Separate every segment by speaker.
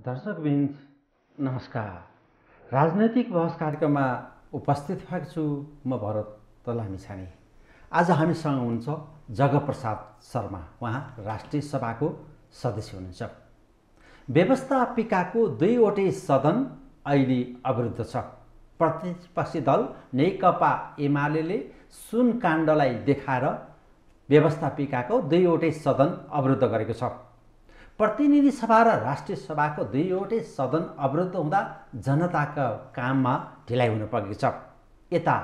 Speaker 1: दर्शकबिन्द नमस्कार राजनैतिक बहस कार्यक्रममा उपस्थित भएको छु म भरत तलामिछाने आज हामीसँग हुनुहुन्छ जगप्रसाद शर्मा उहाँ राष्ट्रिय सभाको सदस्य हुनुहुन्छ व्यवस्थापिकाको दुईवटै सदन अहिले अवरुद्ध छ प्रतिपक्षी दल नेकपा एमाले सुन काण्डलाई देखाएर व्यवस्थापिकाको दुईवटै सदन अवरुद्ध गरेको छ प्रतिनिधि सभा र राष्ट्रिय सभाको दुईवटै सदन अवरुद्ध हुँदा जनताका काममा ढिलाइ हुन पुगेको छ यता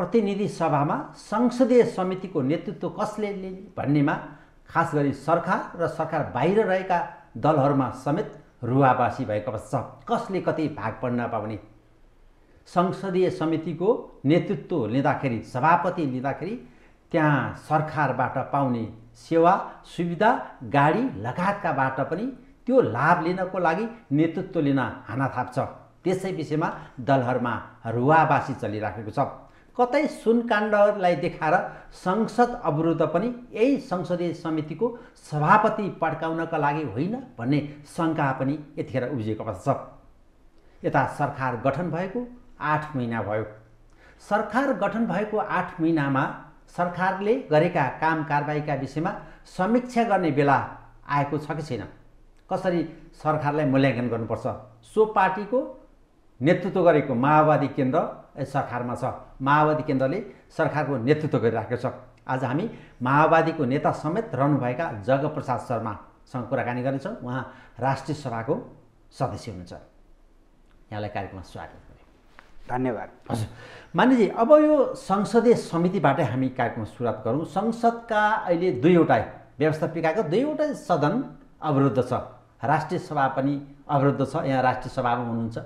Speaker 1: प्रतिनिधि सभामा संसदीय समितिको नेतृत्व कसले लिने भन्नेमा खास गरी सरकार र सरकार बाहिर रहेका दलहरूमा समेत रुवावासी भएको अवस्था छ कसले कति भाग पढ्न पाउने संसदीय समितिको नेतृत्व लिँदाखेरि सभापति लिँदाखेरि त्यहाँ सरकारबाट पाउने सेवा सुविधा गाडी लगायतकाबाट पनि त्यो लाभ लिनको लागि नेतृत्व लिन हाना थाप्छ त्यसै विषयमा दलहरूमा रुवाबासी चलिराखेको छ कतै सुनकाण्डलाई देखाएर संसद अवरुद्ध पनि यही संसदीय समितिको सभापति पड्काउनका लागि होइन भन्ने शङ्का पनि यतिखेर उब्जिएको अवस्था छ यता सरकार गठन भएको आठ महिना भयो सरकार गठन भएको आठ महिनामा सरकारले गरेका काम कारबाहीका विषयमा समीक्षा गर्ने बेला आएको छ कि छैन कसरी सरकारलाई मूल्याङ्कन गर्नुपर्छ सो पार्टीको नेतृत्व गरेको माओवादी केन्द्र सरकारमा छ माओवादी केन्द्रले सरकारको नेतृत्व गरिराखेको छ आज हामी माओवादीको नेता समेत रहनुभएका जगप्रसाद शर्मासँग कुराकानी गर्नेछौँ उहाँ राष्ट्रिय सभाको सदस्य हुनुहुन्छ यहाँलाई कार्यक्रममा स्वागत धन्यवाद हजुर मानिजी अब यो संसदीय समितिबाटै हामी कार्यक्रम सुरुवात गरौँ संसदका अहिले दुईवटा व्यवस्थापिकाको दुईवटा सदन अवरुद्ध छ राष्ट्रिय सभा पनि अवरुद्ध छ यहाँ राष्ट्रिय सभामा हुनुहुन्छ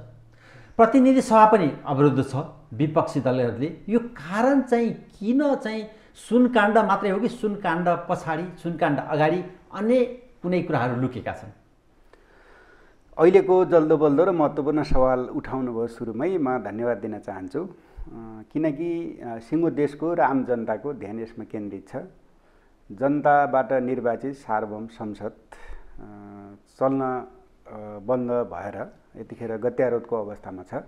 Speaker 1: प्रतिनिधि सभा पनि अवरुद्ध छ विपक्षी दलहरूले यो कारण चाहिँ किन चाहिँ सुनकाण्ड मात्रै हो कि सुनकाण्ड पछाडि सुनकाण्ड अगाडि अन्य कुनै कुराहरू लुकेका छन्
Speaker 2: अहिलेको जल्दो बल्दो र महत्त्वपूर्ण सवाल उठाउनु भयो सुरुमै म धन्यवाद दिन चाहन्छु किनकि सिङ्गो देशको र आम जनताको ध्यान यसमा केन्द्रित छ जनताबाट निर्वाचित सार्वभौम संसद चल्न बन्द भएर यतिखेर गत्यारोधको अवस्थामा छ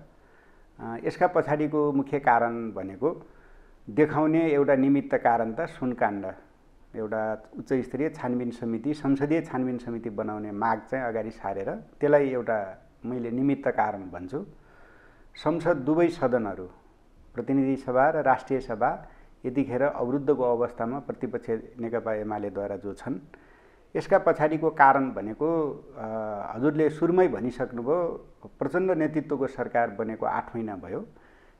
Speaker 2: यसका पछाडिको मुख्य कारण भनेको देखाउने एउटा निमित्त कारण त सुनकाण्ड एउटा उच्च स्तरीय छानबिन समिति संसदीय छानबिन समिति बनाउने माग चाहिँ अगाडि सारेर त्यसलाई एउटा मैले निमित्त कारण भन्छु संसद दुवै सदनहरू प्रतिनिधि सभा र राष्ट्रिय सभा यतिखेर अवरुद्धको अवस्थामा प्रतिपक्ष नेकपा एमालेद्वारा जो छन् यसका पछाडिको कारण भनेको हजुरले सुरुमै भनिसक्नुभयो प्रचण्ड नेतृत्वको सरकार बनेको आठ महिना भयो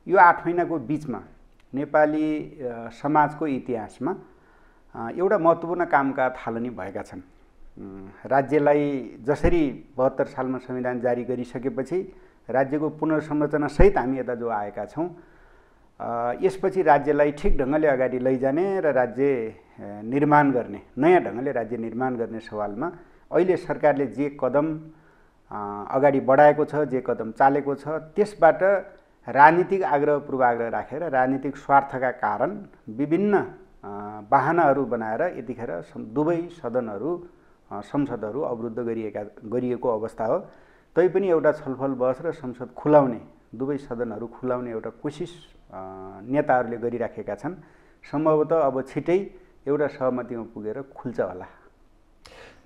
Speaker 2: यो आठ महिनाको बिचमा नेपाली समाजको इतिहासमा एउटा महत्त्वपूर्ण कामका थालनी भएका छन् राज्यलाई जसरी बहत्तर सालमा संविधान जारी गरिसकेपछि राज्यको पुनर्संरचनासहित हामी यता जो आएका छौँ यसपछि राज्यलाई ठिक ढङ्गले अगाडि लैजाने र राज्य निर्माण गर्ने नयाँ ढङ्गले राज्य निर्माण गर्ने सवालमा अहिले सरकारले जे कदम अगाडि बढाएको छ जे कदम चालेको छ त्यसबाट राजनीतिक आग्रह पूर्वाग्रह राखेर राजनीतिक स्वार्थका कारण विभिन्न बाहनाहरू बनाएर यतिखेर दुवै सदनहरू संसदहरू अवरुद्ध गरिएका गरिएको अवस्था हो तैपनि एउटा छलफल बस र संसद खुलाउने दुवै सदनहरू खुलाउने एउटा कोसिस नेताहरूले गरिराखेका छन् सम्भवतः अब छिटै एउटा सहमतिमा पुगेर खुल्छ होला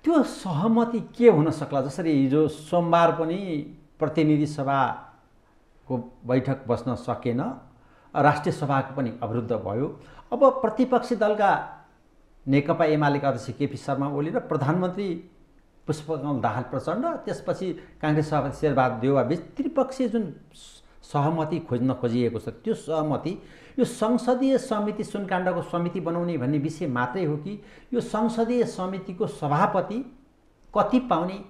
Speaker 1: त्यो सहमति के हुन सक्ला जसरी हिजो सोमबार पनि प्रतिनिधि सभाको बैठक बस्न सकेन राष्ट्रिय सभाको पनि अवरुद्ध भयो अब प्रतिपक्षी दलका नेकपा एमालेका अध्यक्ष केपी शर्मा ओली र प्रधानमन्त्री पुष्पकमल दाहाल प्रचण्ड त्यसपछि काङ्ग्रेस सभापति शेरबहादुर देवाबीच त्रिपक्षीय जुन सहमति खोज्न खोजिएको छ त्यो सहमति यो संसदीय समिति सुनकाण्डको समिति बनाउने भन्ने विषय मात्रै हो कि यो संसदीय समितिको सभापति कति पाउने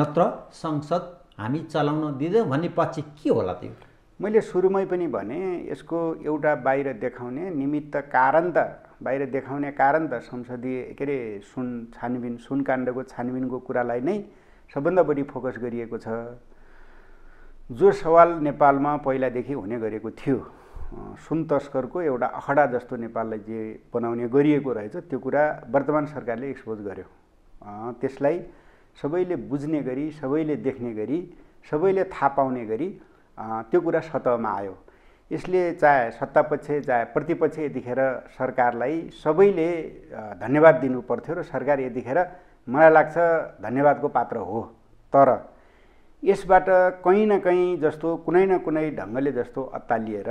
Speaker 1: नत्र संसद हामी चलाउन दिँदैनौँ भन्ने पक्ष के होला त्यो मैले
Speaker 2: सुरुमै पनि भने यसको एउटा बाहिर देखाउने निमित्त कारण त बाहिर देखाउने कारण त संसदीय के अरे सुन छानबिन सुन काण्डको छानबिनको कुरालाई नै सबभन्दा बढी फोकस गरिएको छ जो सवाल नेपालमा पहिलादेखि हुने गरेको थियो सुन तस्करको एउटा अखडा जस्तो नेपाललाई जे बनाउने गरिएको रहेछ त्यो कुरा वर्तमान सरकारले एक्सपोज गर्यो त्यसलाई सबैले बुझ्ने गरी सबैले देख्ने गरी सबैले थाहा पाउने गरी त्यो कुरा सतहमा आयो यसले चाहे सत्तापक्ष चाहे प्रतिपक्ष यतिखेर सरकारलाई सबैले धन्यवाद दिनुपर्थ्यो र सरकार यतिखेर मलाई लाग्छ धन्यवादको पात्र हो तर यसबाट कहीँ न कहीँ जस्तो कुनै न कुनै ढङ्गले जस्तो अत्तालिएर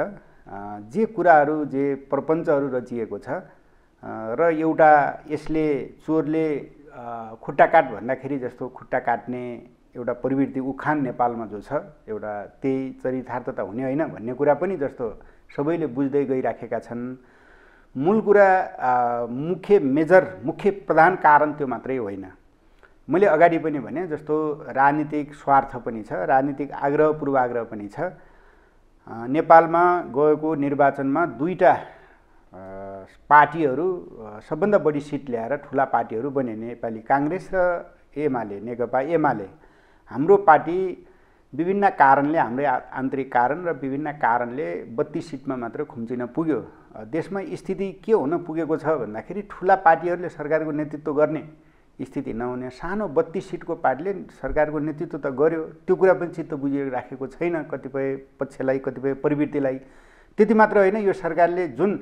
Speaker 2: जे कुराहरू जे प्रपञ्चहरू रचिएको छ र एउटा यसले चोरले खुट्टा काट भन्दाखेरि जस्तो खुट्टा काट्ने एउटा प्रवृत्ति उखान नेपालमा जो छ एउटा त्यही चरितार्थता हुने होइन भन्ने कुरा पनि जस्तो सबैले बुझ्दै गइराखेका छन् मूल कुरा मुख्य मेजर मुख्य प्रधान कारण त्यो मात्रै होइन मैले अगाडि पनि भने जस्तो राजनीतिक स्वार्थ पनि छ राजनीतिक आग्रह पूर्वाग्रह पनि छ नेपालमा गएको निर्वाचनमा दुईवटा पार्टीहरू सबभन्दा बढी सिट ल्याएर ठुला पार्टीहरू बने नेपाली काङ्ग्रेस र एमाले नेकपा एमाले हाम्रो पार्टी विभिन्न कारणले हाम्रै आन्तरिक कारण र विभिन्न कारणले बत्तिस सिटमा मात्र खुम्चिन पुग्यो देशमा स्थिति के हुन पुगेको छ भन्दाखेरि ठुला पार्टीहरूले सरकारको नेतृत्व गर्ने स्थिति नहुने सानो बत्तिस सिटको पार्टीले सरकारको नेतृत्व त गर्यो त्यो कुरा पनि चित्त बुझिराखेको छैन कतिपय पक्षलाई कतिपय प्रवृत्तिलाई त्यति मात्र होइन यो सरकारले जुन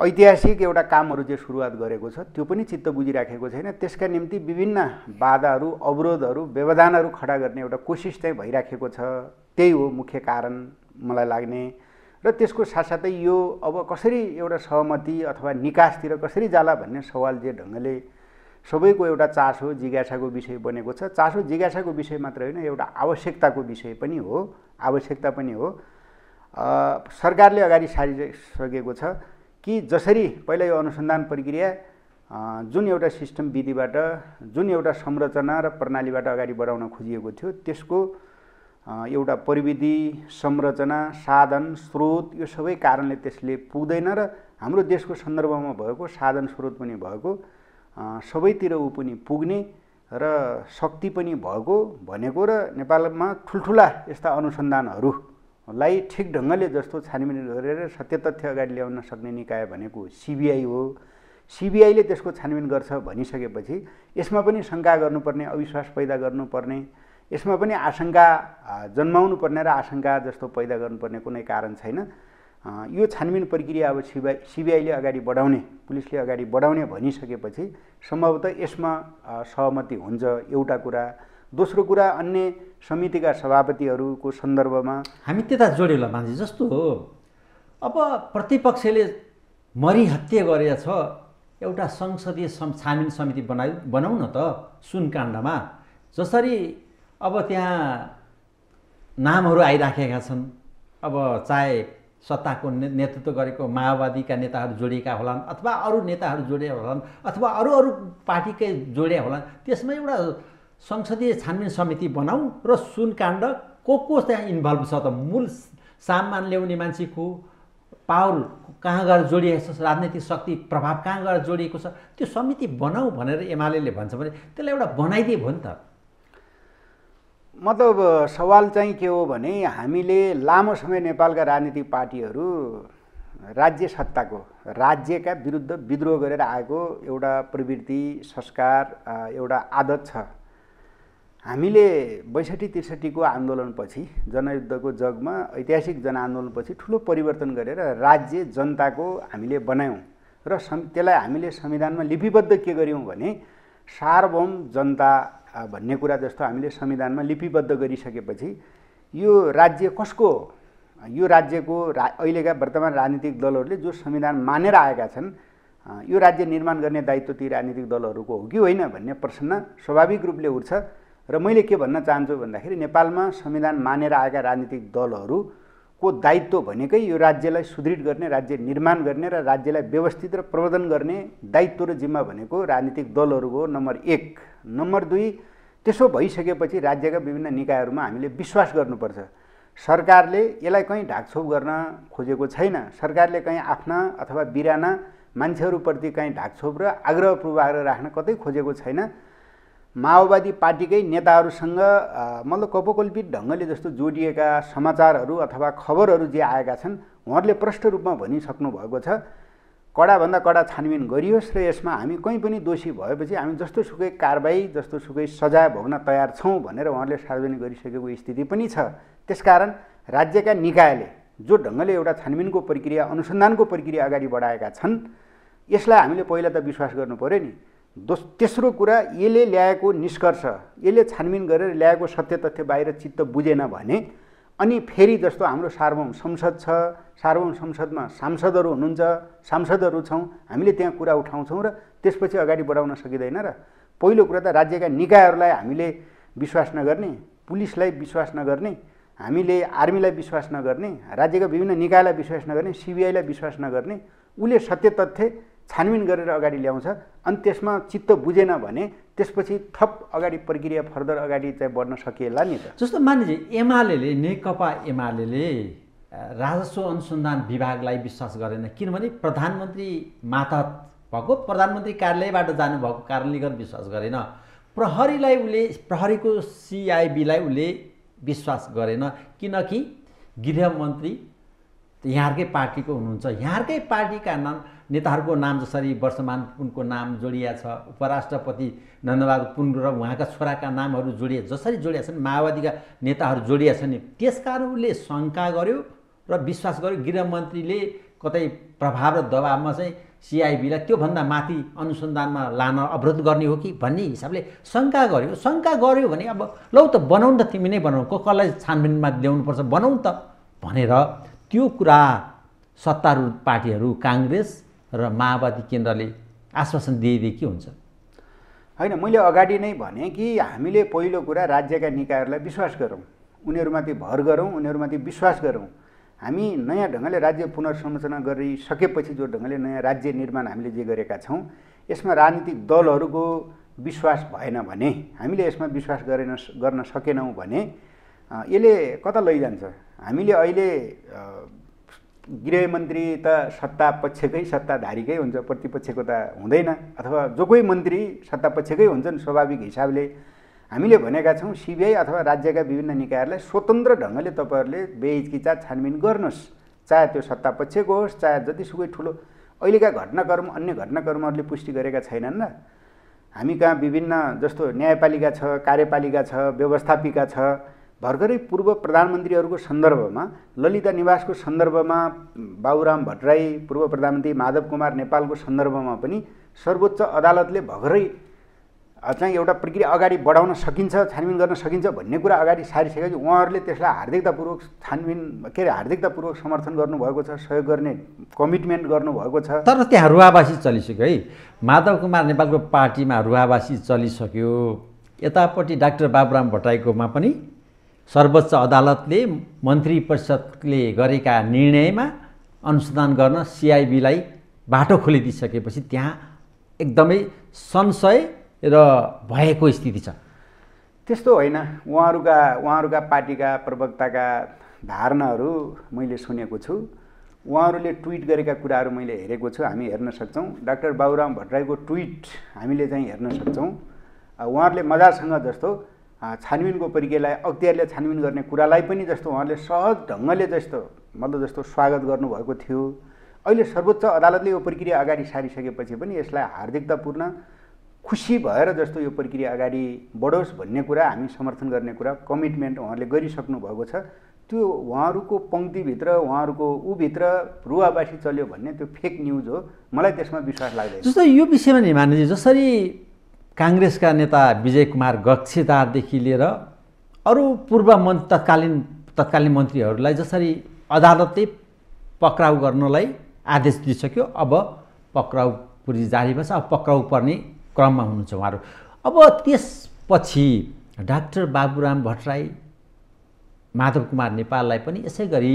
Speaker 2: ऐतिहासिक एउटा कामहरू जे सुरुवात गरेको छ त्यो पनि चित्त बुझिराखेको छैन त्यसका निम्ति विभिन्न बाधाहरू अवरोधहरू व्यवधानहरू खडा गर्ने एउटा कोसिस चाहिँ भइराखेको छ त्यही हो मुख्य कारण मलाई लाग्ने र त्यसको साथसाथै यो अब कसरी एउटा सहमति अथवा निकासतिर कसरी जाला भन्ने सवाल जे ढङ्गले सबैको एउटा चासो जिज्ञासाको विषय बनेको छ चासो जिज्ञासाको विषय मात्र होइन एउटा आवश्यकताको विषय पनि हो आवश्यकता पनि हो सरकारले अगाडि सारिसकेको छ कि जसरी पहिला यो अनुसन्धान प्रक्रिया जुन एउटा सिस्टम विधिबाट जुन एउटा संरचना र प्रणालीबाट अगाडि बढाउन खोजिएको थियो त्यसको एउटा प्रविधि संरचना साधन स्रोत यो सबै कारणले त्यसले पुग्दैन र हाम्रो देशको सन्दर्भमा भएको साधन स्रोत पनि भएको सबैतिर ऊ पनि पुग्ने र शक्ति पनि भएको भनेको र नेपालमा ठुल्ठुला यस्ता अनुसन्धानहरू लाई ठिक ढङ्गले जस्तो छानबिन गरेर सत्य तथ्य अगाडि ल्याउन सक्ने निकाय भनेको सिबिआई हो सिबिआईले त्यसको छानबिन गर्छ भनिसकेपछि यसमा पनि शङ्का गर्नुपर्ने अविश्वास पैदा गर्नुपर्ने यसमा पनि आशङ्का जन्माउनु पर्ने र आशङ्का जस्तो पैदा गर्नुपर्ने कुनै कारण छैन यो छानबिन प्रक्रिया अब सिबिआई सिबिआईले अगाडि बढाउने पुलिसले अगाडि बढाउने भनिसकेपछि सम्भवतः यसमा सहमति हुन्छ एउटा कुरा दोस्रो कुरा अन्य समितिका सभापतिहरूको सन्दर्भमा
Speaker 1: हामी त्यता जोड्यौँ मान्छे जस्तो हो अब प्रतिपक्षले मरिहत्या गरेछ छ एउटा संसदीय छानबिन समिति बनायो बनाऊ न त सुन काण्डमा जसरी अब त्यहाँ नामहरू आइराखेका छन् अब चाहे सत्ताको नेतृत्व गरेको माओवादीका नेताहरू जोडिएका होलान् अथवा अरू नेताहरू जोडिएका होलान् अथवा अरू अरू पार्टीकै जोडिया होलान् त्यसमा एउटा संसदीय छानबिन समिति बनाऊ र सुन काण्ड को को त्यहाँ इन्भल्भ छ त मूल सामान ल्याउने मान्छेको पावर कहाँ गएर जोडिएको छ राजनैतिक शक्ति प्रभाव कहाँ गएर जोडिएको छ त्यो समिति बनाऊ भनेर एमाले भन्छ भने त्यसलाई एउटा बनाइदिए भयो नि त
Speaker 2: मतलब सवाल चाहिँ के हो भने हामीले लामो समय नेपालका राजनीतिक पार्टीहरू राज्य सत्ताको राज्यका विरुद्ध विद्रोह गरेर आएको एउटा प्रवृत्ति संस्कार एउटा आदत छ हामीले बैसठी त्रिसठीको आन्दोलनपछि जनयुद्धको जगमा ऐतिहासिक जनआन्दोलनपछि ठुलो परिवर्तन गरेर राज्य जनताको हामीले बनायौँ र त्यसलाई हामीले संविधानमा लिपिबद्ध के गऱ्यौँ भने सार्वभौम जनता भन्ने कुरा जस्तो हामीले संविधानमा लिपिबद्ध गरिसकेपछि यो राज्य कसको यो राज्यको रा अहिलेका वर्तमान राजनीतिक दलहरूले जो संविधान मानेर आएका छन् यो राज्य निर्माण गर्ने दायित्व ती राजनीतिक दलहरूको हो कि होइन भन्ने प्रश्न स्वाभाविक रूपले उठ्छ र मैले के भन्न चाहन्छु भन्दाखेरि नेपालमा संविधान मानेर आएका राजनीतिक दलहरूको दायित्व भनेकै यो राज्यलाई सुदृढ गर्ने राज्य निर्माण गर्ने र राज्यलाई व्यवस्थित र प्रवर्धन गर्ने दायित्व र जिम्मा भनेको राजनीतिक दलहरूको नम्बर एक नम्बर दुई त्यसो भइसकेपछि राज्यका विभिन्न निकायहरूमा हामीले विश्वास गर्नुपर्छ सरकारले यसलाई कहीँ ढाकछोप गर्न खोजेको छैन सरकारले कहीँ आफ्ना अथवा बिराना मान्छेहरूप्रति कहीँ ढाकछोप र आग्रह पूर्वाग्रह राख्न कतै खोजेको छैन माओवादी पार्टीकै नेताहरूसँग मतलब कपोकल्पित ढङ्गले जस्तो जोडिएका समाचारहरू अथवा खबरहरू जे आएका छन् उहाँहरूले प्रष्ट रूपमा भनिसक्नु भएको छ कडाभन्दा कडा छानबिन गरियोस् र यसमा हामी कहीँ पनि दोषी भएपछि हामी जस्तो सुकै कारवाही जस्तो सुकै सजाय भोग्न तयार छौँ भनेर उहाँहरूले सार्वजनिक गरिसकेको स्थिति पनि छ त्यसकारण राज्यका निकायले जो ढङ्गले एउटा छानबिनको प्रक्रिया अनुसन्धानको प्रक्रिया अगाडि बढाएका छन् यसलाई हामीले पहिला त विश्वास गर्नु पऱ्यो नि दोस तेस्रो कुरा यसले ल्याएको निष्कर्ष यसले छानबिन गरेर ल्याएको सत्य तथ्य बाहिर चित्त बुझेन भने अनि फेरि जस्तो हाम्रो सार्वभौम संसद छ सार्वभौम संसदमा सांसदहरू हुनुहुन्छ सांसदहरू छौँ हामीले त्यहाँ कुरा उठाउँछौँ र त्यसपछि अगाडि बढाउन सकिँदैन र पहिलो कुरा त राज्यका निकायहरूलाई हामीले विश्वास नगर्ने पुलिसलाई विश्वास नगर्ने हामीले आर्मीलाई विश्वास नगर्ने राज्यका विभिन्न निकायलाई विश्वास नगर्ने सिबिआईलाई विश्वास नगर्ने उसले सत्य तथ्य छानबिन गरेर अगाडि ल्याउँछ अनि त्यसमा चित्त बुझेन भने त्यसपछि थप अगाडि प्रक्रिया फर्दर अगाडि चाहिँ बढ्न सकिएला नि त
Speaker 1: जस्तो मानिजी एमाले नेकपा एमाले राजस्व अनुसन्धान विभागलाई विश्वास गरेन किनभने प्रधानमन्त्री मातहत भएको प्रधानमन्त्री कार्यालयबाट जानुभएको कारणले गर्दा विश्वास गरेन प्रहरीलाई उसले प्रहरीको सिआइबीलाई उसले विश्वास गरेन किनकि गृहमन्त्री यहाँकै पार्टीको हुनुहुन्छ यहाँकै पार्टीका नाम नेताहरूको नाम जसरी वर्षमान पुनको नाम जोडिया छ उपराष्ट्रपति नन्दबहादुर पुन र उहाँका छोराका नामहरू जोडिए जसरी जोडिया छन् माओवादीका नेताहरू जोडिया छन् त्यसकारण उसले शङ्का गर्यो र विश्वास गर्यो गृहमन्त्रीले कतै प्रभाव र दबावमा चाहिँ सिआइबीलाई त्योभन्दा माथि अनुसन्धानमा लान अवरोध गर्ने हो कि भन्ने हिसाबले शङ्का गर्यो शङ्का गर्यो भने अब लौ त बनाउनु त तिमी नै बनाऊ को कसलाई छानबिनमा ल्याउनुपर्छ बनाऊ त भनेर त्यो कुरा सत्तारूढ पार्टीहरू काङ्ग्रेस र माओवादी केन्द्रले आश्वासन दिएदेखि के हुन्छ
Speaker 2: होइन मैले अगाडि नै भने कि हामीले पहिलो कुरा राज्यका निकायहरूलाई विश्वास गरौँ उनीहरूमाथि भर गरौँ उनीहरूमाथि विश्वास गरौँ हामी नयाँ ढङ्गले राज्य पुनर्संरचना गरिसकेपछि जो ढङ्गले नयाँ राज्य निर्माण हामीले जे गरेका छौँ यसमा राजनीतिक दलहरूको विश्वास भएन भने हामीले यसमा विश्वास गरेन गर्न सकेनौँ भने यसले कता लैजान्छ हामीले अहिले गृहमन्त्री त सत्ता पक्षकै सत्ताधारीकै हुन्छ प्रतिपक्षको त हुँदैन अथवा जो कोही मन्त्री सत्ता पक्षकै हुन्छन् स्वाभाविक हिसाबले हामीले भनेका छौँ सिबिआई अथवा राज्यका विभिन्न निकायहरूलाई स्वतन्त्र ढङ्गले तपाईँहरूले बेहिचकिचा छानबिन गर्नुहोस् चाहे त्यो सत्ता पक्षको होस् चाहे जतिसुकै ठुलो अहिलेका घटनाक्रम अन्य घटनाक्रमहरूले पुष्टि गरेका छैनन् र हामी कहाँ विभिन्न जस्तो न्यायपालिका छ कार्यपालिका छ व्यवस्थापिका छ भर्खरै पूर्व प्रधानमन्त्रीहरूको सन्दर्भमा ललिता निवासको सन्दर्भमा बाबुराम भट्टराई पूर्व प्रधानमन्त्री माधव कुमार नेपालको सन्दर्भमा पनि सर्वोच्च अदालतले भर्खरै चाहिँ एउटा प्रक्रिया अगाडि बढाउन सकिन्छ छानबिन गर्न सकिन्छ भन्ने कुरा अगाडि सारिसकेपछि उहाँहरूले त्यसलाई हार्दिकतापूर्वक छानबिन के अरे हार्दिकतापूर्वक समर्थन गर्नुभएको छ सहयोग गर्ने कमिटमेन्ट गर्नुभएको छ तर
Speaker 1: त्यहाँ रुवावासी चलिसक्यो है माधव कुमार नेपालको पार्टीमा रुवावासी चलिसक्यो यतापट्टि डाक्टर बाबुराम भट्टराईकोमा पनि सर्वोच्च अदालतले मन्त्री परिषदले गरेका निर्णयमा अनुसन्धान गर्न सिआइबीलाई बाटो खोलिदिइसकेपछि त्यहाँ एकदमै संशय र भएको स्थिति छ
Speaker 2: त्यस्तो होइन उहाँहरूका उहाँहरूका पार्टीका प्रवक्ताका धारणाहरू मैले सुनेको छु उहाँहरूले ट्विट गरेका कुराहरू मैले हेरेको छु हामी हेर्न सक्छौँ डाक्टर बाबुराम भट्टराईको ट्विट हामीले चाहिँ हेर्न सक्छौँ उहाँहरूले मजासँग जस्तो छानबिनको प्रक्रियालाई अख्तियारले छानबिन गर्ने कुरालाई पनि जस्तो उहाँले सहज ढङ्गले जस्तो मतलब जस्तो स्वागत गर्नुभएको थियो अहिले सर्वोच्च अदालतले यो प्रक्रिया अगाडि सारिसकेपछि पनि यसलाई हार्दिकतापूर्ण खुसी भएर जस्तो यो प्रक्रिया अगाडि बढोस् भन्ने कुरा हामी समर्थन गर्ने कुरा कमिटमेन्ट उहाँहरूले गरिसक्नु भएको छ त्यो उहाँहरूको पङ्क्तिभित्र उहाँहरूको ऊभित्र रुवाबासी चल्यो भन्ने त्यो फेक न्युज हो मलाई त्यसमा विश्वास लाग्दैन जस्तो
Speaker 1: यो विषयमा नि जसरी काङ्ग्रेसका नेता विजय कुमार गक्षेदारदेखि लिएर अरू पूर्व मन् तत्कालीन तत्कालीन मन्त्रीहरूलाई जसरी अदालतले पक्राउ गर्नलाई आदेश दिइसक्यो अब पक्राउ पुरी जारी भएको अब पक्राउ पर्ने क्रममा हुनुहुन्छ उहाँहरू अब त्यसपछि डाक्टर बाबुराम भट्टराई माधव कुमार नेपाललाई पनि यसै गरी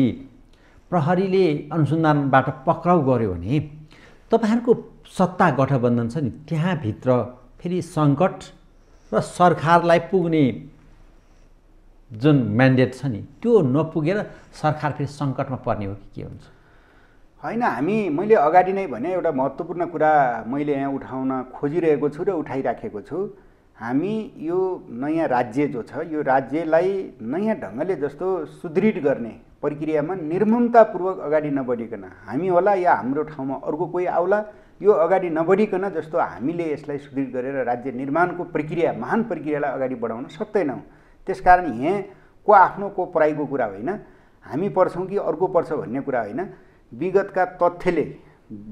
Speaker 1: प्रहरीले अनुसन्धानबाट पक्राउ गर्यो भने तपाईँहरूको सत्ता गठबन्धन छ नि त्यहाँभित्र फेरि सङ्कट र सरकारलाई पुग्ने जुन म्यान्डेट छ नि त्यो नपुगेर सरकार फेरि सङ्कटमा पर्ने हो कि के हुन्छ
Speaker 2: होइन हामी मैले अगाडि नै भने एउटा महत्त्वपूर्ण कुरा मैले यहाँ उठाउन खोजिरहेको छु र उठाइराखेको छु हामी यो नयाँ राज्य जो छ यो राज्यलाई नयाँ ढङ्गले जस्तो सुदृढ गर्ने प्रक्रियामा निर्ममतापूर्वक अगाडि नबढिकन हामी होला या हाम्रो ठाउँमा अर्को कोही आउला यो अगाडि नबढिकन जस्तो हामीले यसलाई सुदृढ गरेर राज्य निर्माणको प्रक्रिया महान प्रक्रियालाई अगाडि बढाउन सक्दैनौँ त्यसकारण यहाँ को आफ्नो को पराइको कुरा होइन हामी पढ्छौँ कि अर्को पर्छ भन्ने कुरा होइन विगतका तथ्यले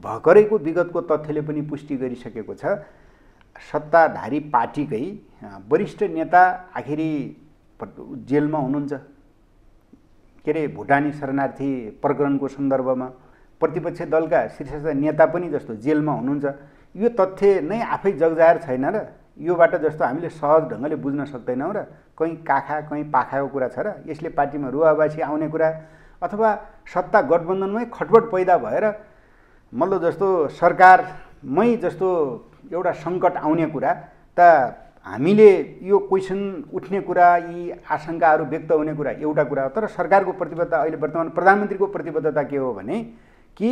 Speaker 2: भर्खरैको विगतको तथ्यले पनि पुष्टि गरिसकेको छ सत्ताधारी पार्टीकै वरिष्ठ नेता आखिरी जेलमा हुनुहुन्छ के अरे भुटानी शरणार्थी प्रकरणको सन्दर्भमा प्रतिपक्ष दलका शीर्ष नेता पनि जस्तो जेलमा हुनुहुन्छ यो तथ्य नै आफै जगजायर छैन र योबाट जस्तो हामीले सहज ढङ्गले बुझ्न सक्दैनौँ र कहीँ काखा कहीँ पाखाको कुरा छ र यसले पार्टीमा रुवाबासी आउने कुरा अथवा सत्ता गठबन्धनमै खटबट पैदा भएर मतलब जस्तो सरकारमै जस्तो एउटा सङ्कट आउने कुरा त हामीले यो क्वेसन उठ्ने कुरा यी आशङ्काहरू व्यक्त हुने कुरा एउटा कुरा हो तर सरकारको प्रतिबद्धता अहिले वर्तमान प्रधानमन्त्रीको प्रतिबद्धता के हो भने कि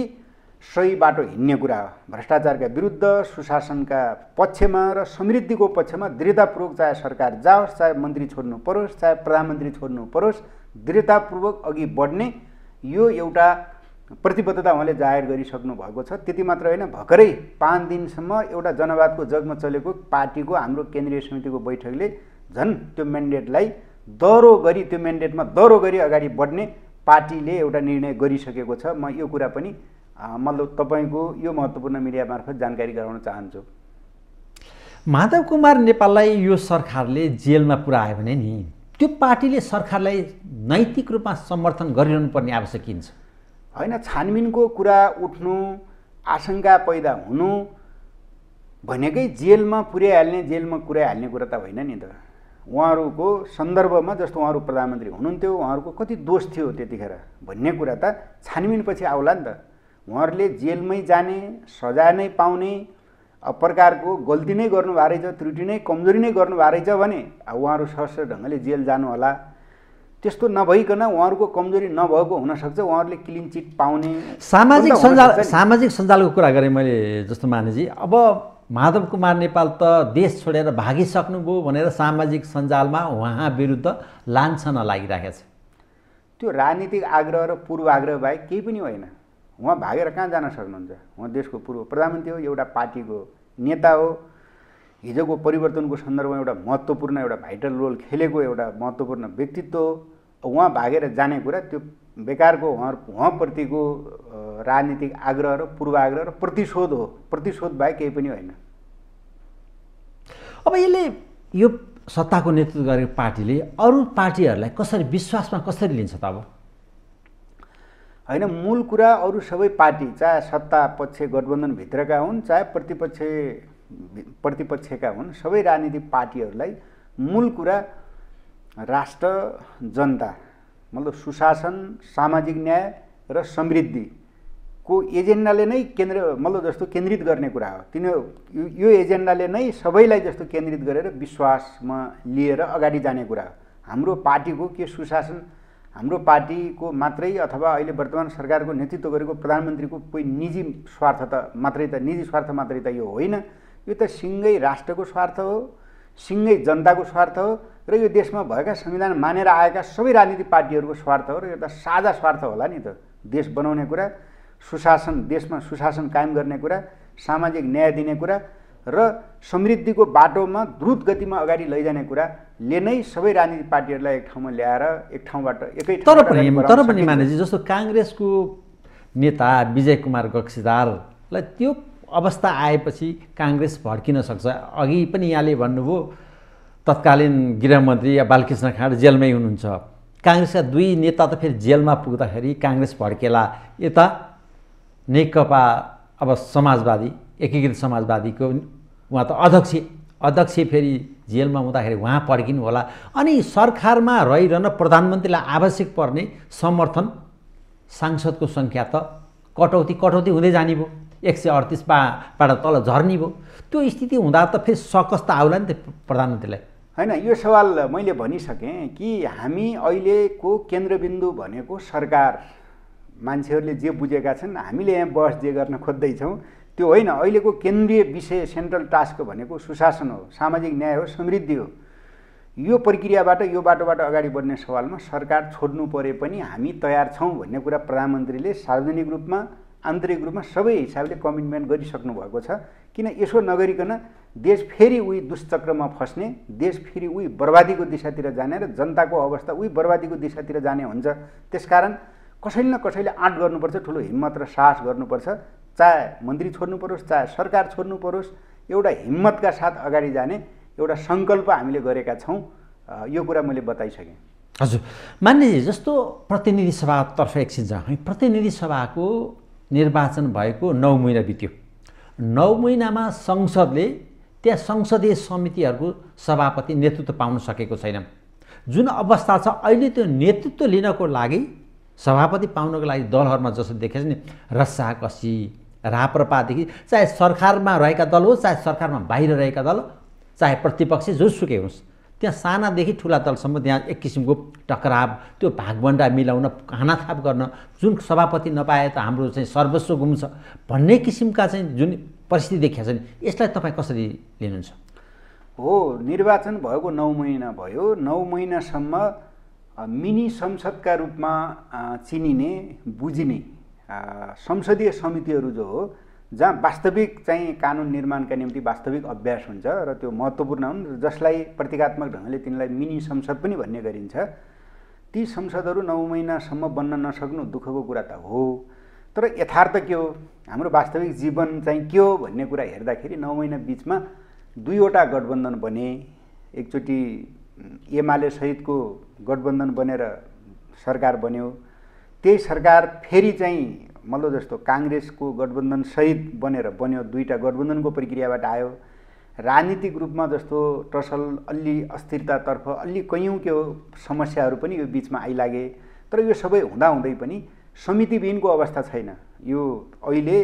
Speaker 2: सही बाटो हिँड्ने कुरा हो भ्रष्टाचारका विरुद्ध सुशासनका पक्षमा र समृद्धिको पक्षमा दृढतापूर्वक चाहे सरकार जाओस् चाहे मन्त्री छोड्नु परोस् चाहे प्रधानमन्त्री छोड्नु परोस् दृढतापूर्वक अघि बढ्ने यो एउटा प्रतिबद्धता उहाँले जाहेर गरिसक्नु भएको छ त्यति मात्र होइन भर्खरै पाँच दिनसम्म एउटा जनवादको जगमा चलेको पार्टीको हाम्रो केन्द्रीय समितिको बैठकले झन् त्यो म्यान्डेटलाई दह्रो गरी त्यो म्यान्डेटमा दह्रो गरी अगाडि बढ्ने पार्टीले एउटा निर्णय गरिसकेको छ म यो कुरा पनि मतलब तपाईँको यो महत्त्वपूर्ण मिडिया मार्फत जानकारी गराउन चाहन्छु
Speaker 1: माधव कुमार नेपाललाई यो सरकारले जेलमा पुऱ्यायो भने नि त्यो पार्टीले सरकारलाई नैतिक रूपमा समर्थन गरिरहनु पर्ने आवश्यक हुन्छ
Speaker 2: होइन छानबिनको कुरा उठ्नु आशङ्का पैदा हुनु भनेकै जेलमा पुर्याइहाल्ने जेलमा पुर्याइहाल्ने कुरा त होइन नि त उहाँहरूको सन्दर्भमा जस्तो उहाँहरू प्रधानमन्त्री हुनुहुन्थ्यो उहाँहरूको कति दोष थियो त्यतिखेर भन्ने कुरा त छानबिनपछि आउला नि त उहाँहरूले जेलमै जाने सजाय नै पाउने प्रकारको गल्ती नै गर्नुभएको रहेछ त्रुटि नै कमजोरी नै गर्नुभएको रहेछ भने अब उहाँहरू सहस ढङ्गले जेल जानुहोला त्यस्तो नभइकन उहाँहरूको कमजोरी नभएको हुनसक्छ उहाँहरूले क्लिन चिट पाउने सामाजिक सञ्जाल
Speaker 1: सामाजिक सञ्जालको कुरा गरेँ मैले जस्तो मानेजी अब माधव कुमार नेपाल त देश छोडेर भागिसक्नुभयो भनेर सामाजिक सञ्जालमा उहाँ विरुद्ध लान्छन लागिरहेको छ
Speaker 2: त्यो राजनीतिक आग्रह र पूर्व आग्रह बाहेक केही पनि होइन उहाँ भागेर कहाँ जान सक्नुहुन्छ उहाँ देशको पूर्व प्रधानमन्त्री हो एउटा पार्टीको नेता हो हिजोको परिवर्तनको सन्दर्भमा एउटा महत्त्वपूर्ण एउटा भाइटल रोल खेलेको एउटा महत्त्वपूर्ण व्यक्तित्व हो उहाँ भागेर जाने कुरा त्यो बेकारको उहाँ उहाँप्रतिको राजनीतिक आग्रह र पूर्वाग्रह र प्रतिशोध हो प्रतिशोध बाहेक केही पनि होइन
Speaker 1: अब यसले यो सत्ताको नेतृत्व गरेको पार्टीले अरू पार्टीहरूलाई कसरी विश्वासमा कसरी लिन्छ त अब होइन
Speaker 2: मूल कुरा अरू सबै पार्टी चाहे सत्ता पक्ष गठबन्धनभित्रका हुन् चाहे प्रतिपक्ष प्रतिपक्षका हुन् सबै राजनीतिक पार्टीहरूलाई मूल कुरा राष्ट्र जनता मतलब सुशासन सामाजिक न्याय र समृद्धि समृद्धिको एजेन्डाले नै केन्द्र मतलब जस्तो केन्द्रित गर्ने कुरा हो तिन यो एजेन्डाले नै सबैलाई जस्तो केन्द्रित गरेर विश्वासमा लिएर अगाडि जाने कुरा हो हाम्रो पार्टीको के सुशासन हाम्रो पार्टीको मात्रै अथवा अहिले वर्तमान सरकारको नेतृत्व गरेको प्रधानमन्त्रीको कोही निजी स्वार्थ त मात्रै त निजी स्वार्थ मात्रै त यो होइन यो त सिँगै राष्ट्रको स्वार्थ हो सिँगै जनताको स्वार्थ हो र यो देशमा भएका संविधान मानेर आएका सबै राजनीतिक पार्टीहरूको स्वार्थ हो र यो त साझा स्वार्थ होला नि त देश बनाउने कुरा सुशासन देशमा सुशासन कायम गर्ने कुरा सामाजिक न्याय दिने कुरा र समृद्धिको बाटोमा द्रुत गतिमा अगाडि लैजाने कुराले नै सबै राजनीतिक पार्टीहरूलाई एक ठाउँमा ल्याएर एक ठाउँबाट एकै तर पनि तर पनि
Speaker 1: मानेजी जस्तो काङ्ग्रेसको नेता विजय कुमार गक्सीदारलाई त्यो अवस्था आएपछि काङ्ग्रेस भड्किन सक्छ अघि पनि यहाँले भन्नुभयो तत्कालीन गृहमन्त्री या बालकृष्ण खाँड जेलमै हुनुहुन्छ काङ्ग्रेसका दुई नेता त फेरि जेलमा पुग्दाखेरि काङ्ग्रेस भड्केला यता नेकपा अब समाजवादी एकीकृत समाजवादीको उहाँ त अध्यक्ष अध्यक्ष फेरि जेलमा हुँदाखेरि उहाँ पड्किनु होला अनि सरकारमा रहिरहन प्रधानमन्त्रीलाई आवश्यक पर्ने समर्थन सांसदको सङ्ख्या त कटौती कटौती हुँदै जाने भयो एक सय अडतिस बाबाट तल झर्ने भयो त्यो स्थिति हुँदा त फेरि सकस त आउला नि त प्रधानमन्त्रीलाई
Speaker 2: होइन यो सवाल मैले भनिसकेँ कि हामी अहिलेको केन्द्रबिन्दु भनेको सरकार मान्छेहरूले जे बुझेका छन् हामीले यहाँ बस जे गर्न खोज्दैछौँ त्यो होइन अहिलेको केन्द्रीय विषय सेन्ट्रल टास्क भनेको सुशासन हो सामाजिक न्याय हो समृद्धि हो यो प्रक्रियाबाट यो बाटोबाट अगाडि बढ्ने सवालमा सरकार छोड्नु परे पनि हामी तयार छौँ भन्ने कुरा प्रधानमन्त्रीले सार्वजनिक रूपमा आन्तरिक रूपमा सबै हिसाबले कमिटमेन्ट गरिसक्नु भएको छ किन यसो नगरिकन देश फेरि उही दुष्चक्रमा फस्ने देश फेरि उही बर्बादीको दिशातिर जाने र जनताको अवस्था उही बर्बादीको दिशातिर जाने हुन्छ त्यसकारण कसैले न कसैले आँट गर्नुपर्छ ठुलो हिम्मत र साहस गर्नुपर्छ चाहे मन्त्री छोड्नु परोस् चाहे सरकार छोड्नु परोस् एउटा हिम्मतका साथ अगाडि जाने एउटा सङ्कल्प हामीले गरेका छौँ यो कुरा मैले बताइसकेँ
Speaker 1: हजुर मान्यजी जस्तो प्रतिनिधि सभातर्फ एकछिन जाउँ प्रतिनिधि सभाको निर्वाचन भएको नौ महिना बित्यो नौ महिनामा संसदले त्यहाँ संसदीय समितिहरूको सभापति नेतृत्व पाउन सकेको छैन जुन अवस्था छ अहिले त्यो नेतृत्व लिनको लागि सभापति पाउनको लागि दलहरूमा जस्तो देखेछ नि रस्साकसी राप्रपादेखि चाहे सरकारमा रहेका दल होस् चाहे सरकारमा बाहिर रहेका दल चाहे प्रतिपक्षी जोसुकै होस् त्यहाँ सानादेखि ठुला तलसम्म त्यहाँ एक किसिमको टकराव त्यो भागभन्डा मिलाउन खानाथाप गर्न जुन सभापति नपाए त हाम्रो चाहिँ सर्वस्व गुम्छ भन्ने किसिमका चाहिँ जुन परिस्थिति देखिया नि यसलाई तपाईँ कसरी लिनुहुन्छ
Speaker 2: हो निर्वाचन भएको नौ महिना भयो नौ महिनासम्म मिनी संसदका रूपमा चिनिने बुझिने संसदीय समितिहरू जो हो जहाँ वास्तविक चाहिँ कानुन निर्माणका निम्ति वास्तविक अभ्यास हुन्छ र त्यो महत्त्वपूर्ण हुन् जसलाई प्रतीकात्मक ढङ्गले तिनलाई मिनी संसद पनि भन्ने गरिन्छ ती संसदहरू नौ महिनासम्म बन्न नसक्नु दुःखको कुरा त हो तर यथार्थ के हो हाम्रो वास्तविक जीवन चाहिँ के हो भन्ने कुरा हेर्दाखेरि नौ महिना बिचमा दुईवटा गठबन्धन बने एकचोटि एमाले सहितको गठबन्धन बनेर सरकार बन्यो त्यही सरकार फेरि चाहिँ मल्ल जस्तो काङ्ग्रेसको गठबन्धनसहित बनेर बन्यो दुईवटा गठबन्धनको प्रक्रियाबाट आयो राजनीतिक रूपमा जस्तो टसल अलि अस्थिरतातर्फ अलि कैयौँ के समस्याहरू पनि यो बिचमा आइलागे तर यो सबै हुँदाहुँदै पनि समितिविहीनको अवस्था छैन यो अहिले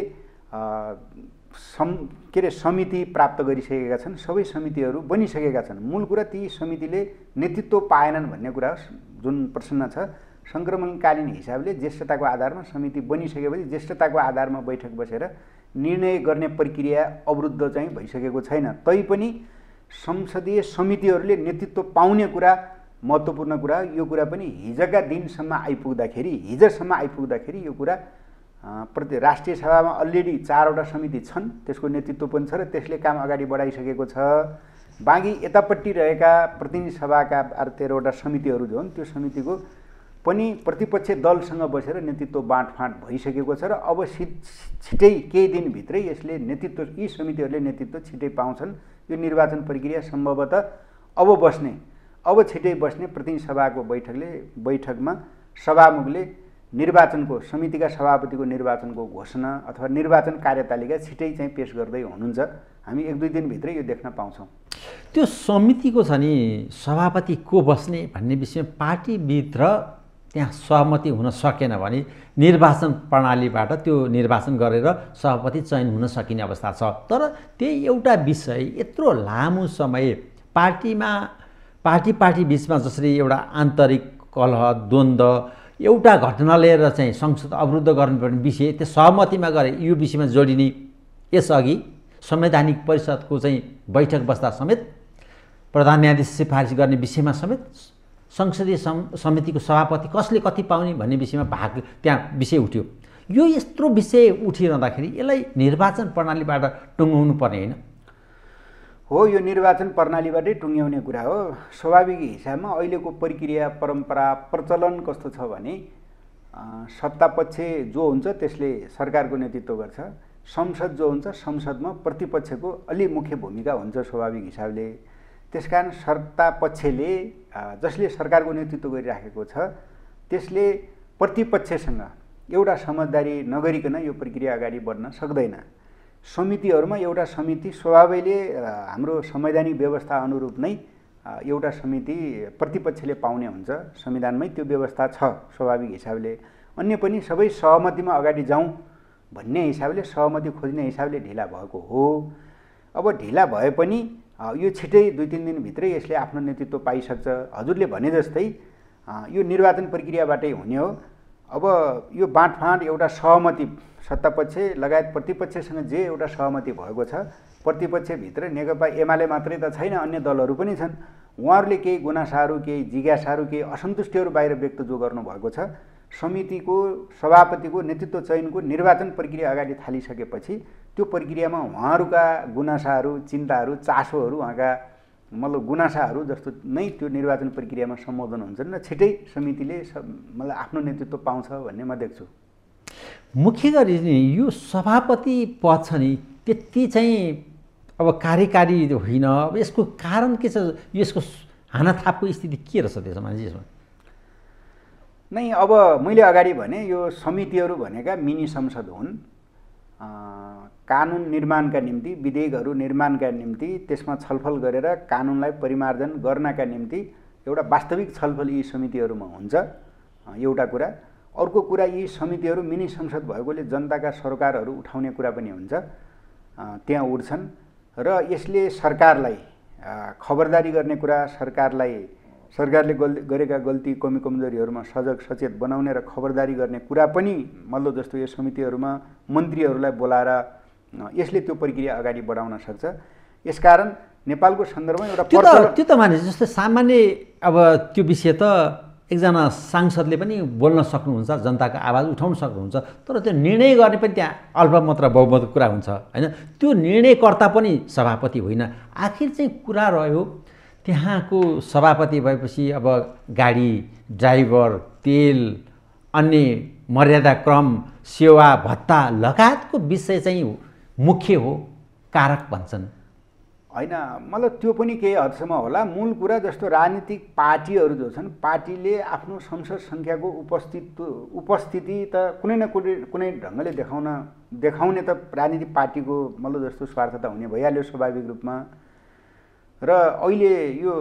Speaker 2: सम के अरे समिति प्राप्त गरिसकेका छन् सबै समितिहरू बनिसकेका छन् मूल कुरा ती समितिले नेतृत्व पाएनन् भन्ने कुरा जुन प्रश्न छ सङ्क्रमणकालीन हिसाबले ज्येष्ठताको आधारमा समिति बनिसकेपछि ज्येष्ठताको आधारमा बैठक बसेर निर्णय गर्ने प्रक्रिया अवरुद्ध चाहिँ भइसकेको छैन तैपनि संसदीय समितिहरूले नेतृत्व पाउने कुरा महत्त्वपूर्ण कुरा यो कुरा पनि हिजका दिनसम्म आइपुग्दाखेरि हिजसम्म आइपुग्दाखेरि यो कुरा प्रति राष्ट्रिय सभामा अलरेडी चारवटा समिति छन् त्यसको नेतृत्व पनि छ र त्यसले काम अगाडि बढाइसकेको छ बाँकी यतापट्टि रहेका प्रतिनिधि सभाका तेह्रवटा समितिहरू जो हुन् त्यो समितिको पनि प्रतिपक्ष दलसँग बसेर नेतृत्व बाँडफाँड भइसकेको छ र अब छिटै केही दिनभित्रै यसले नेतृत्व यी समितिहरूले नेतृत्व छिटै पाउँछन् यो निर्वाचन प्रक्रिया सम्भवतः अब बस्ने अब छिटै बस्ने प्रतिनिधि सभाको बैठकले बैठकमा सभामुखले निर्वाचनको समितिका सभापतिको निर्वाचनको घोषणा अथवा निर्वाचन कार्यतालिका छिटै चाहिँ पेस गर्दै हुनुहुन्छ हामी एक दुई दिनभित्रै यो देख्न पाउँछौँ
Speaker 1: त्यो समितिको छ नि सभापति को बस्ने भन्ने विषयमा पार्टीभित्र त्यहाँ सहमति हुन सकेन भने निर्वाचन प्रणालीबाट त्यो निर्वाचन गरेर सभापति चयन हुन सकिने अवस्था छ तर त्यही एउटा विषय यत्रो लामो समय पार्टीमा पार्टी पार्टी बिचमा जसरी एउटा आन्तरिक कलह द्वन्द्व एउटा घटना लिएर चाहिँ संसद अवरुद्ध गर्नुपर्ने विषय त्यो सहमतिमा गरे यो विषयमा जोडिने यसअघि संवैधानिक परिषदको चाहिँ बैठक बस्दा समेत प्रधान न्यायाधीश सिफारिस गर्ने विषयमा समेत संसदीय समितिको सभापति कसले कति पाउने भन्ने विषयमा भाग त्यहाँ विषय उठ्यो यो यत्रो विषय उठिरहँदाखेरि यसलाई निर्वाचन प्रणालीबाट टुङ्गाउनु पर्ने होइन
Speaker 2: हो यो निर्वाचन प्रणालीबाटै टुङ्ग्याउने कुरा हो स्वाभाविक हिसाबमा अहिलेको प्रक्रिया परम्परा प्रचलन कस्तो छ भने सत्तापक्ष जो हुन्छ त्यसले सरकारको नेतृत्व गर्छ संसद जो हुन्छ संसदमा प्रतिपक्षको अलि मुख्य भूमिका हुन्छ स्वाभाविक हिसाबले त्यस कारण सत्ता पक्षले जसले सरकारको नेतृत्व गरिराखेको छ त्यसले प्रतिपक्षसँग एउटा समझदारी नगरिकन यो प्रक्रिया अगाडि बढ्न सक्दैन समितिहरूमा एउटा समिति स्वभावैले हाम्रो संवैधानिक व्यवस्था अनुरूप नै एउटा समिति प्रतिपक्षले पाउने हुन्छ संविधानमै त्यो व्यवस्था छ स्वाभाविक हिसाबले अन्य पनि सबै सहमतिमा अगाडि जाउँ भन्ने हिसाबले सहमति खोज्ने हिसाबले ढिला भएको हो अब ढिला भए पनि यो छिटै दुई तिन दिनभित्रै यसले आफ्नो नेतृत्व पाइसक्छ हजुरले भने जस्तै यो निर्वाचन प्रक्रियाबाटै हुने हो अब यो बाँडफाँड एउटा सहमति सत्तापक्ष लगायत प्रतिपक्षसँग जे एउटा सहमति भएको छ प्रतिपक्षभित्र नेकपा एमाले मात्रै त छैन अन्य दलहरू पनि छन् उहाँहरूले केही गुनासाहरू केही जिज्ञासाहरू केही असन्तुष्टिहरू बाहिर व्यक्त जो गर्नुभएको छ समितिको सभापतिको नेतृत्व चयनको निर्वाचन प्रक्रिया अगाडि थालिसकेपछि त्यो प्रक्रियामा उहाँहरूका गुनासाहरू चिन्ताहरू चासोहरू उहाँका मतलब गुनासाहरू जस्तो नै त्यो निर्वाचन प्रक्रियामा सम्बोधन हुन्छन् र छिटै समितिले मतलब आफ्नो नेतृत्व पाउँछ भन्ने म देख्छु
Speaker 1: मुख्य गरी यो सभापति पद छ नि त्यति चाहिँ अब कार्यकारी होइन अब यसको कारण के छ यसको हानाथापको स्थिति के रहेछ त्यसमा यसमा
Speaker 2: नै अब मैले अगाडि भने यो समितिहरू भनेका मिनी संसद हुन् कानुन निर्माणका निम्ति विधेयकहरू निर्माणका निम्ति त्यसमा छलफल गरेर कानुनलाई परिमार्जन गर्नका निम्ति एउटा वास्तविक छलफल यी समितिहरूमा हुन्छ एउटा कुरा अर्को कुरा यी समितिहरू मिनी संसद भएकोले जनताका सरकारहरू उठाउने कुरा पनि हुन्छ त्यहाँ उठ्छन् र यसले सरकारलाई खबरदारी गर्ने कुरा सरकारलाई सरकारले गल् गरेका गल्ती कमी कमजोरीहरूमा सजग सचेत बनाउने र खबरदारी गर्ने कुरा पनि मल्ल जस्तो यो समितिहरूमा मन्त्रीहरूलाई बोलाएर यसले त्यो प्रक्रिया अगाडि बढाउन सक्छ यसकारण नेपालको सन्दर्भमा एउटा त्यो त
Speaker 1: त्यो त मानिस जस्तै सामान्य अब त्यो विषय त एकजना सांसदले पनि बोल्न सक्नुहुन्छ जनताको आवाज उठाउन सक्नुहुन्छ तर त्यो निर्णय गर्ने पनि त्यहाँ अल्पमत र बहुमतको कुरा हुन्छ होइन त्यो निर्णयकर्ता पनि सभापति होइन आखिर चाहिँ कुरा रह्यो त्यहाँको सभापति भएपछि अब गाडी ड्राइभर तेल अन्य मर्यादाक्रम सेवा भत्ता लगायतको विषय चाहिँ मुख्य हो कारक भन्छन्
Speaker 2: होइन मतलब त्यो पनि केही हदसम्म होला मूल कुरा जस्तो राजनीतिक पार्टीहरू जो छन् पार्टीले आफ्नो संसद सङ्ख्याको उपस्थित उपस्थिति त कुनै न कुनै कुनै ढङ्गले देखाउन देखाउने त राजनीतिक पार्टीको मतलब जस्तो स्वार्थ त हुने भइहाल्यो स्वाभाविक रूपमा र अहिले यो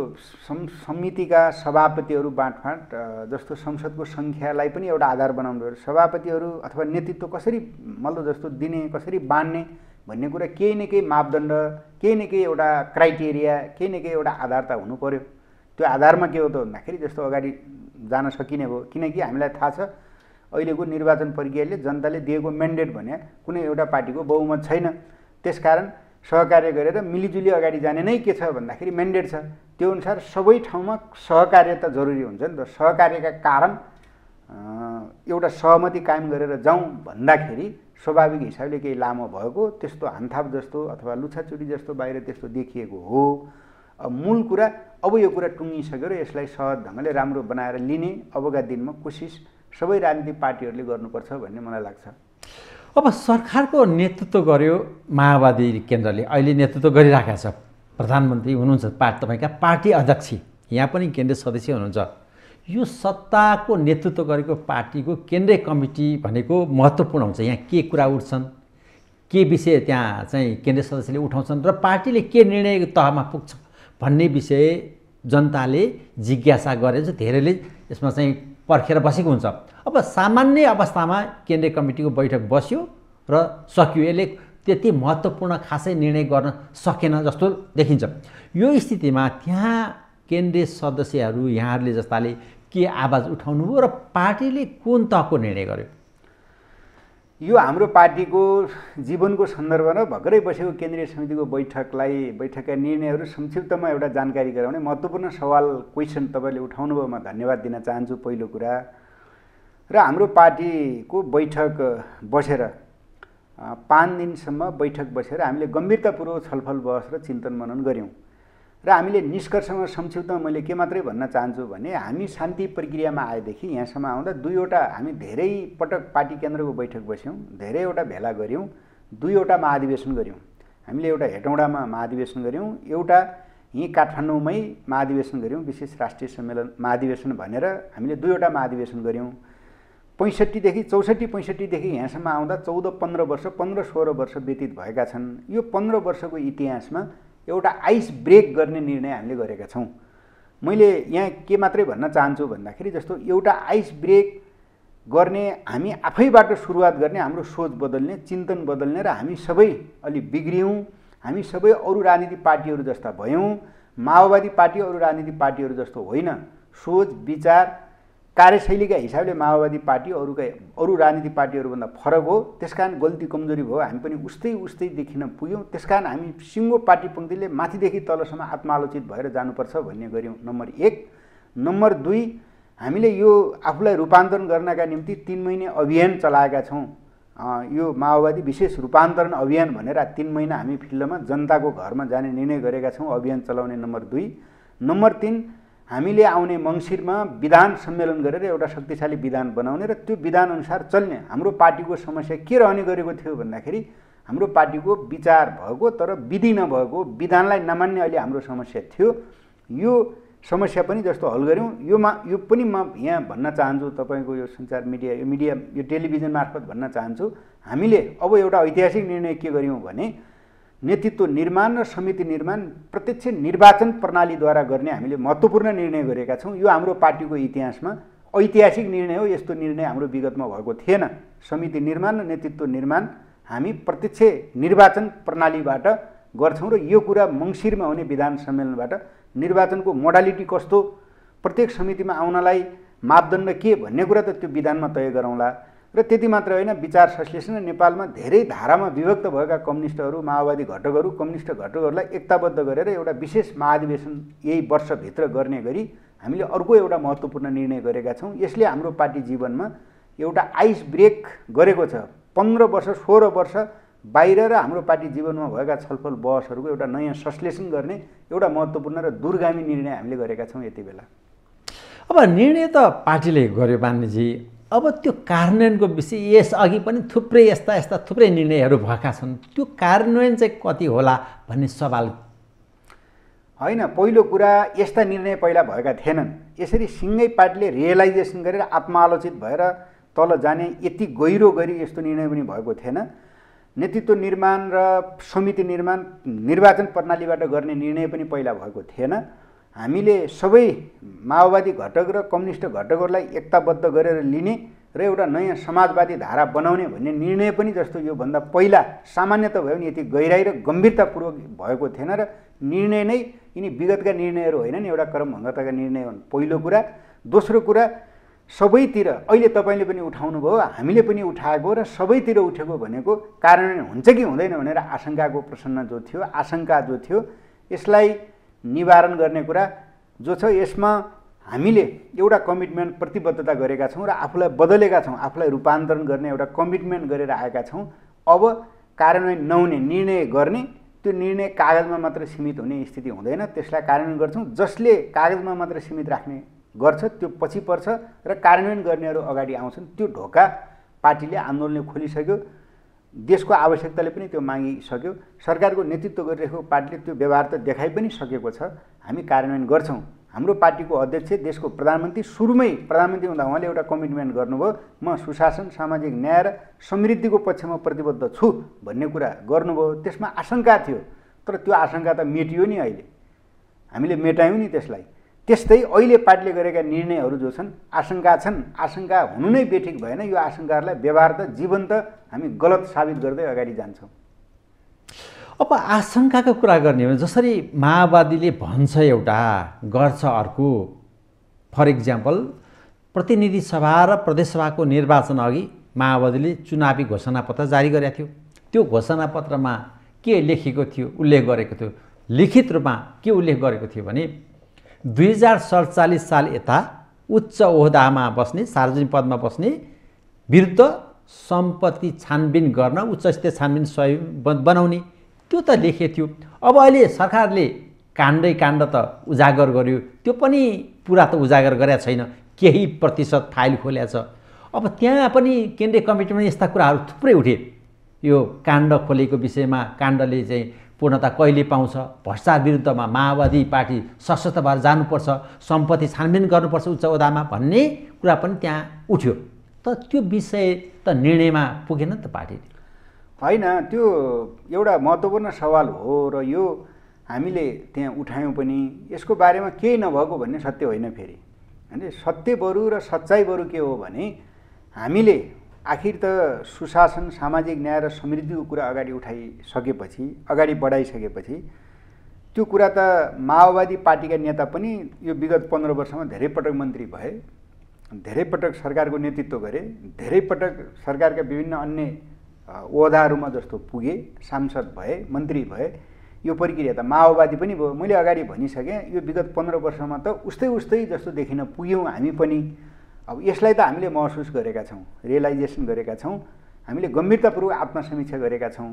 Speaker 2: समितिका सभापतिहरू बाँडफाँट जस्तो संसदको सङ्ख्यालाई पनि एउटा आधार बनाउनु पऱ्यो सभापतिहरू अथवा नेतृत्व कसरी मतलब जस्तो दिने कसरी बाँड्ने भन्ने कुरा केही न केही मापदण्ड केही न केही एउटा क्राइटेरिया केही न केही एउटा आधार त हुनु पऱ्यो त्यो आधारमा के हो त भन्दाखेरि जस्तो अगाडि जान सकिने भयो किनकि हामीलाई थाहा छ अहिलेको निर्वाचन प्रक्रियाले जनताले दिएको म्यान्डेट भने कुनै एउटा पार्टीको बहुमत छैन त्यसकारण सहकार्य गरेर मिलिजुली अगाडि जाने नै के छ भन्दाखेरि म्यान्डेट छ त्यो अनुसार सबै ठाउँमा सहकार्य त जरुरी हुन्छ नि त सहकार्यका कारण एउटा सहमति कायम गरेर जाउँ भन्दाखेरि स्वाभाविक हिसाबले केही लामो भएको त्यस्तो हानथाप जस्तो अथवा लुछाचुरी जस्तो बाहिर त्यस्तो देखिएको हो अब मूल कुरा अब यो कुरा टुङ्गिसकेर यसलाई सहज ढङ्गले राम्रो बनाएर लिने अबका दिनमा कोसिस सबै राजनीतिक पार्टीहरूले गर्नुपर्छ भन्ने मलाई लाग्छ
Speaker 1: अब सरकारको नेतृत्व गर्यो माओवादी केन्द्रले अहिले नेतृत्व गरिरहेको छ प्रधानमन्त्री हुनुहुन्छ पा तपाईँका पार्टी अध्यक्ष यहाँ पनि केन्द्रीय सदस्य हुनुहुन्छ यो सत्ताको नेतृत्व गरेको पार्टीको केन्द्रीय कमिटी भनेको महत्त्वपूर्ण हुन्छ यहाँ के कुरा उठ्छन् के विषय त्यहाँ चाहिँ केन्द्रीय सदस्यले उठाउँछन् र पार्टीले के निर्णय तहमा पुग्छ भन्ने विषय जनताले जिज्ञासा गरेर चाहिँ धेरैले यसमा चाहिँ पर्खेर बसेको हुन्छ अब सामान्य अवस्थामा केन्द्रीय कमिटीको बैठक बस्यो र सकियो यसले त्यति महत्त्वपूर्ण खासै निर्णय गर्न सकेन जस्तो देखिन्छ यो स्थितिमा त्यहाँ केन्द्रीय सदस्यहरू यहाँहरूले जस्ताले के आवाज उठाउनुभयो र पार्टीले कुन तहको निर्णय गर्यो
Speaker 2: यो हाम्रो पार्टीको जीवनको सन्दर्भमा भर्खरै बसेको केन्द्रीय समितिको बैठकलाई बैठकका निर्णयहरू संक्षिप्तमा एउटा जानकारी गराउने महत्त्वपूर्ण सवाल क्वेसन तपाईँले उठाउनुभयो म धन्यवाद दिन चाहन्छु पहिलो कुरा र हाम्रो पार्टीको बैठक बसेर पाँच दिनसम्म बैठक बसेर हामीले गम्भीरतापूर्वक छलफल र चिन्तन मनन गऱ्यौँ र हामीले निष्कर्षमा संक्षिप्तमा मैले के मात्रै भन्न चाहन्छु भने हामी शान्ति प्रक्रियामा आएदेखि यहाँसम्म आउँदा दुईवटा हामी धेरै पटक पार्टी केन्द्रको बैठक बस्यौँ धेरैवटा भेला गऱ्यौँ दुईवटा महाधिवेशन गऱ्यौँ हामीले एउटा हेटौँडामा महाधिवेशन गऱ्यौँ एउटा यहीँ काठमाडौँमै महाधिवेशन गऱ्यौँ विशेष राष्ट्रिय सम्मेलन महाधिवेशन भनेर हामीले दुईवटा महाधिवेशन गऱ्यौँ पैँसठीदेखि चौसठी पैँसठीदेखि यहाँसम्म आउँदा चौध पन्ध्र वर्ष पन्ध्र सोह्र वर्ष व्यतीत भएका छन् यो पन्ध्र वर्षको इतिहासमा एउटा आइस ब्रेक गर्ने निर्णय हामीले गरेका छौँ मैले यहाँ के मात्रै भन्न चाहन्छु भन्दाखेरि जस्तो एउटा आइस ब्रेक गर्ने हामी आफैबाट सुरुवात गर्ने हाम्रो सोच बदल्ने चिन्तन बदल्ने र हामी सबै अलि बिग्रियौँ हामी सबै अरू राजनीतिक पार्टीहरू जस्ता भयौँ माओवादी पार्टी अरू राजनीतिक पार्टीहरू जस्तो होइन सोच विचार कार्यशैलीका हिसाबले माओवादी पार्टी अरूका अरू राजनीतिक पार्टीहरूभन्दा फरक हो त्यस कारण गल्ती कमजोरी भयो हामी पनि उस्तै उस्तै देखिन पुग्यौँ त्यस कारण हामी सिङ्गो पार्टी पङ्क्तिले माथिदेखि तलसम्म आत्मालोचित भएर जानुपर्छ भन्ने गऱ्यौँ नम्बर एक नम्बर दुई हामीले यो आफूलाई रूपान्तरण गर्नका निम्ति तिन महिने अभियान चलाएका छौँ यो माओवादी विशेष रूपान्तरण अभियान भनेर तिन महिना हामी फिल्डमा जनताको घरमा जाने निर्णय गरेका छौँ अभियान चलाउने नम्बर दुई नम्बर तिन हामीले आउने मङ्सिरमा विधान सम्मेलन गरेर एउटा शक्तिशाली विधान बनाउने र त्यो विधानअनुसार चल्ने हाम्रो पार्टीको समस्या के रहने गरेको थियो भन्दाखेरि हाम्रो पार्टीको विचार भएको तर विधि नभएको विधानलाई नमान्ने अहिले हाम्रो समस्या थियो यो समस्या पनि जस्तो हल गऱ्यौँ यो मा यो पनि म यहाँ भन्न चाहन्छु तपाईँको यो सञ्चार मिडिया यो मिडिया यो टेलिभिजन मार्फत भन्न चाहन्छु हामीले अब एउटा ऐतिहासिक निर्णय के गऱ्यौँ भने नेतृत्व निर्माण र समिति निर्माण प्रत्यक्ष निर्वाचन प्रणालीद्वारा गर्ने हामीले महत्त्वपूर्ण निर्णय गरेका छौँ यो हाम्रो पार्टीको इतिहासमा ऐतिहासिक निर्णय हो यस्तो निर्णय हाम्रो विगतमा भएको थिएन समिति निर्माण र नेतृत्व निर्माण हामी प्रत्यक्ष निर्वाचन प्रणालीबाट गर्छौँ र यो कुरा मङ्सिरमा हुने विधान सम्मेलनबाट निर्वाचनको मोडालिटी कस्तो प्रत्येक समितिमा आउनलाई मापदण्ड के भन्ने कुरा त त्यो विधानमा तय गरौँला र त्यति मात्र होइन विचार संश्लेषण नेपालमा धेरै धारामा विभक्त भएका कम्युनिस्टहरू माओवादी घटकहरू कम्युनिस्ट घटकहरूलाई एकताबद्ध गरेर एउटा विशेष महाधिवेशन यही वर्षभित्र गर्ने गरी हामीले अर्को एउटा महत्त्वपूर्ण निर्णय गरेका छौँ यसले हाम्रो पार्टी जीवनमा एउटा आइस ब्रेक गरेको छ पन्ध्र वर्ष सोह्र वर्ष बाहिर र हाम्रो पार्टी जीवनमा भएका छलफल बहसहरूको एउटा नयाँ संश्लेषण गर्ने एउटा महत्त्वपूर्ण र दुर्गामी निर्णय हामीले गरेका छौँ यति बेला
Speaker 1: अब निर्णय त पार्टीले गर्यो मान्यजी अब त्यो कार्यान्वयनको विषय यस यसअघि पनि थुप्रै यस्ता यस्ता थुप्रै निर्णयहरू भएका छन् त्यो कार्यान्वयन चाहिँ कति होला भन्ने सवाल
Speaker 2: होइन पहिलो कुरा यस्ता निर्णय पहिला भएका थिएनन् यसरी सिङ्गै पार्टीले रियलाइजेसन गरेर आत्मालोचित भएर तल जाने यति गहिरो गरी यस्तो निर्णय पनि भएको थिएन नेतृत्व निर्माण र समिति निर्माण निर्वाचन प्रणालीबाट गर्ने निर्णय पनि पहिला भएको थिएन हामीले सबै माओवादी घटक र कम्युनिस्ट घटकहरूलाई एकताबद्ध गरेर लिने र एउटा नयाँ समाजवादी धारा बनाउने भन्ने निर्णय पनि जस्तो योभन्दा पहिला सामान्य त भयो भने यति गहिराई र गम्भीरतापूर्वक भएको थिएन र निर्णय नै यिनी विगतका निर्णयहरू होइनन् एउटा क्रमभङ्गताका निर्णय हुन् पहिलो कुरा दोस्रो कुरा सबैतिर अहिले तपाईँले पनि उठाउनुभयो हामीले पनि उठाएको र सबैतिर उठेको भनेको कारण हुन्छ कि हुँदैन भनेर आशङ्काको प्रसन्न जो थियो आशङ्का जो थियो यसलाई निवारण गर्ने कुरा जो छ यसमा हामीले एउटा कमिटमेन्ट प्रतिबद्धता गरेका छौँ र आफूलाई बदलेका छौँ आफूलाई रूपान्तरण गर्ने एउटा कमिटमेन्ट गरेर आएका छौँ अब कार्यान्वयन नहुने निर्णय गर्ने त्यो निर्णय कागजमा मात्र सीमित हुने स्थिति हुँदैन त्यसलाई कार्यान्वयन गर्छौँ जसले कागजमा मात्र सीमित राख्ने गर्छ त्यो पछि पर्छ र कार्यान्वयन गर्नेहरू अगाडि आउँछन् त्यो ढोका पार्टीले आन्दोलनले खोलिसक्यो देशको आवश्यकताले पनि त्यो मागिसक्यो सरकारको नेतृत्व गरिरहेको पार्टीले त्यो व्यवहार त देखाइ पनि सकेको छ हामी कार्यान्वयन गर्छौँ हाम्रो पार्टीको अध्यक्ष देशको प्रधानमन्त्री सुरुमै प्रधानमन्त्री हुँदा उहाँले एउटा कमिटमेन्ट गर्नुभयो म सुशासन सामाजिक न्याय र समृद्धिको पक्षमा प्रतिबद्ध छु भन्ने कुरा गर्नुभयो त्यसमा आशंका थियो तर त्यो आशंका त मेटियो नि अहिले हामीले मेटायौँ नि त्यसलाई त्यस्तै अहिले पार्टीले गरेका निर्णयहरू जो छन् आशंका छन् आशंका हुनु नै बेठिक भएन यो आशंकाहरूलाई व्यवहार त जीवन्त हामी गलत साबित गर्दै अगाडि जान्छौँ
Speaker 1: अब आशङ्काको कुरा गर्ने हो जसरी माओवादीले भन्छ एउटा गर्छ अर्को फर इक्जाम्पल प्रतिनिधि सभा र प्रदेशसभाको निर्वाचन अघि माओवादीले चुनावी घोषणापत्र जारी गरेको थियो त्यो घोषणापत्रमा के लेखेको थियो उल्लेख गरेको थियो लिखित रूपमा के उल्लेख गरेको थियो भने दुई हजार सडचालिस साल यता उच्च ओहदामा बस्ने सार्वजनिक पदमा बस्ने विरुद्ध सम्पत्ति छानबिन गर्न उच्चस्तरीय छानबिन सहयोग बनाउने त्यो त लेखेको थियो अब अहिले सरकारले काण्डै काण्ड त उजागर गर्यो त्यो पनि पुरा त उजागर गरेका छैन केही प्रतिशत फाइल खोल्या छ अब त्यहाँ पनि केन्द्रीय कमिटीमा यस्ता कुराहरू थुप्रै उठे यो काण्ड खोलेको विषयमा काण्डले चाहिँ पूर्णता कहिले पाउँछ भ्रष्टाचार विरुद्धमा माओवादी पार्टी सशस्त्र भएर जानुपर्छ सम्पत्ति छानबिन गर्नुपर्छ उच्च ओदामा भन्ने कुरा पनि त्यहाँ उठ्यो त त्यो विषय त निर्णयमा पुगेन नि त पार्टीले
Speaker 2: होइन त्यो एउटा महत्त्वपूर्ण सवाल हो र यो हामीले त्यहाँ उठायौँ पनि यसको बारेमा केही नभएको भन्ने सत्य होइन फेरि होइन सत्य बरु र सच्चाइ बरु के हो भने हामीले आखिर त सुशासन सामाजिक न्याय र समृद्धिको कुरा अगाडि उठाइसकेपछि अगाडि बढाइसकेपछि त्यो कुरा त माओवादी पार्टीका नेता पनि यो विगत पन्ध्र वर्षमा धेरै पटक मन्त्री भए धेरै पटक सरकारको नेतृत्व गरे धेरै पटक सरकारका विभिन्न अन्य ओहदाहरूमा जस्तो पुगे सांसद भए मन्त्री भए यो प्रक्रिया त माओवादी पनि भयो मैले अगाडि भनिसकेँ यो विगत पन्ध्र वर्षमा त उस्तै उस्तै जस्तो देखिन पुग्यौँ हामी पनि अब यसलाई त हामीले महसुस गरेका छौँ रियलाइजेसन गरेका छौँ हामीले गम्भीरतापूर्वक आत्मसमीक्षा गरेका छौँ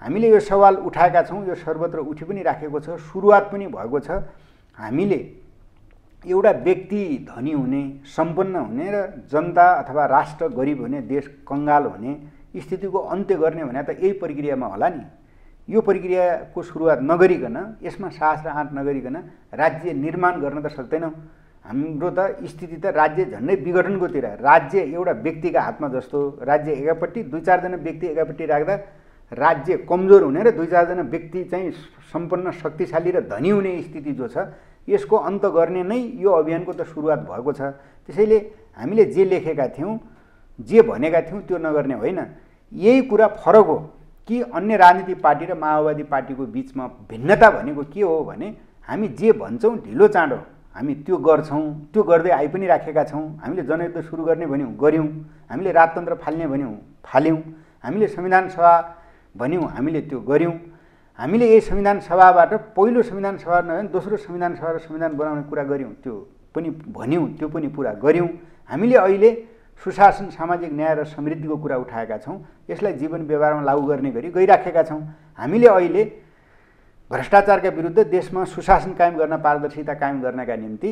Speaker 2: हामीले यो सवाल उठाएका छौँ यो सर्वत्र उठि पनि राखेको छ सुरुवात पनि भएको छ हामीले एउटा व्यक्ति धनी हुने सम्पन्न हुने र जनता अथवा राष्ट्र गरिब हुने देश कङ्गाल हुने स्थितिको अन्त्य गर्ने भने त यही प्रक्रियामा होला नि यो प्रक्रियाको सुरुवात नगरिकन यसमा सास र आँट नगरिकन राज्य निर्माण गर्न त सक्दैनौँ हाम्रो त स्थिति त राज्य झन्डै विघटनकोतिर राज्य एउटा व्यक्तिका हातमा जस्तो राज्य एकापट्टि दुई चारजना व्यक्ति एकापट्टि राख्दा राज्य कमजोर हुने र दुई चारजना व्यक्ति चाहिँ सम्पन्न शक्तिशाली र धनी हुने स्थिति जो छ यसको अन्त गर्ने नै यो अभियानको त सुरुवात भएको छ त्यसैले हामीले जे लेखेका थियौँ जे भनेका थियौँ त्यो नगर्ने होइन यही कुरा फरक हो कि अन्य राजनीतिक पार्टी र माओवादी पार्टीको बिचमा भिन्नता भनेको के हो भने हामी जे भन्छौँ ढिलो चाँडो हामी त्यो गर्छौँ त्यो गर्दै आइ पनि राखेका छौँ हामीले जनयुद्ध सुरु गर्ने भन्यौँ गऱ्यौँ हामीले राजतन्त्र फाल्ने भन्यौँ फाल्यौँ हामीले संविधान सभा भन्यौँ हामीले त्यो गऱ्यौँ हामीले यही संविधान सभाबाट पहिलो संविधान सभा नभए दोस्रो संविधान सभा र संविधान बनाउने कुरा गऱ्यौँ त्यो पनि भन्यौँ त्यो पनि पुरा गऱ्यौँ हामीले अहिले सुशासन सामाजिक न्याय र समृद्धिको कुरा उठाएका छौँ यसलाई जीवन व्यवहारमा लागू गर्ने गरी गइराखेका छौँ हामीले अहिले भ्रष्टाचारका विरुद्ध देशमा सुशासन कायम गर्न पारदर्शिता कायम गर्नका निम्ति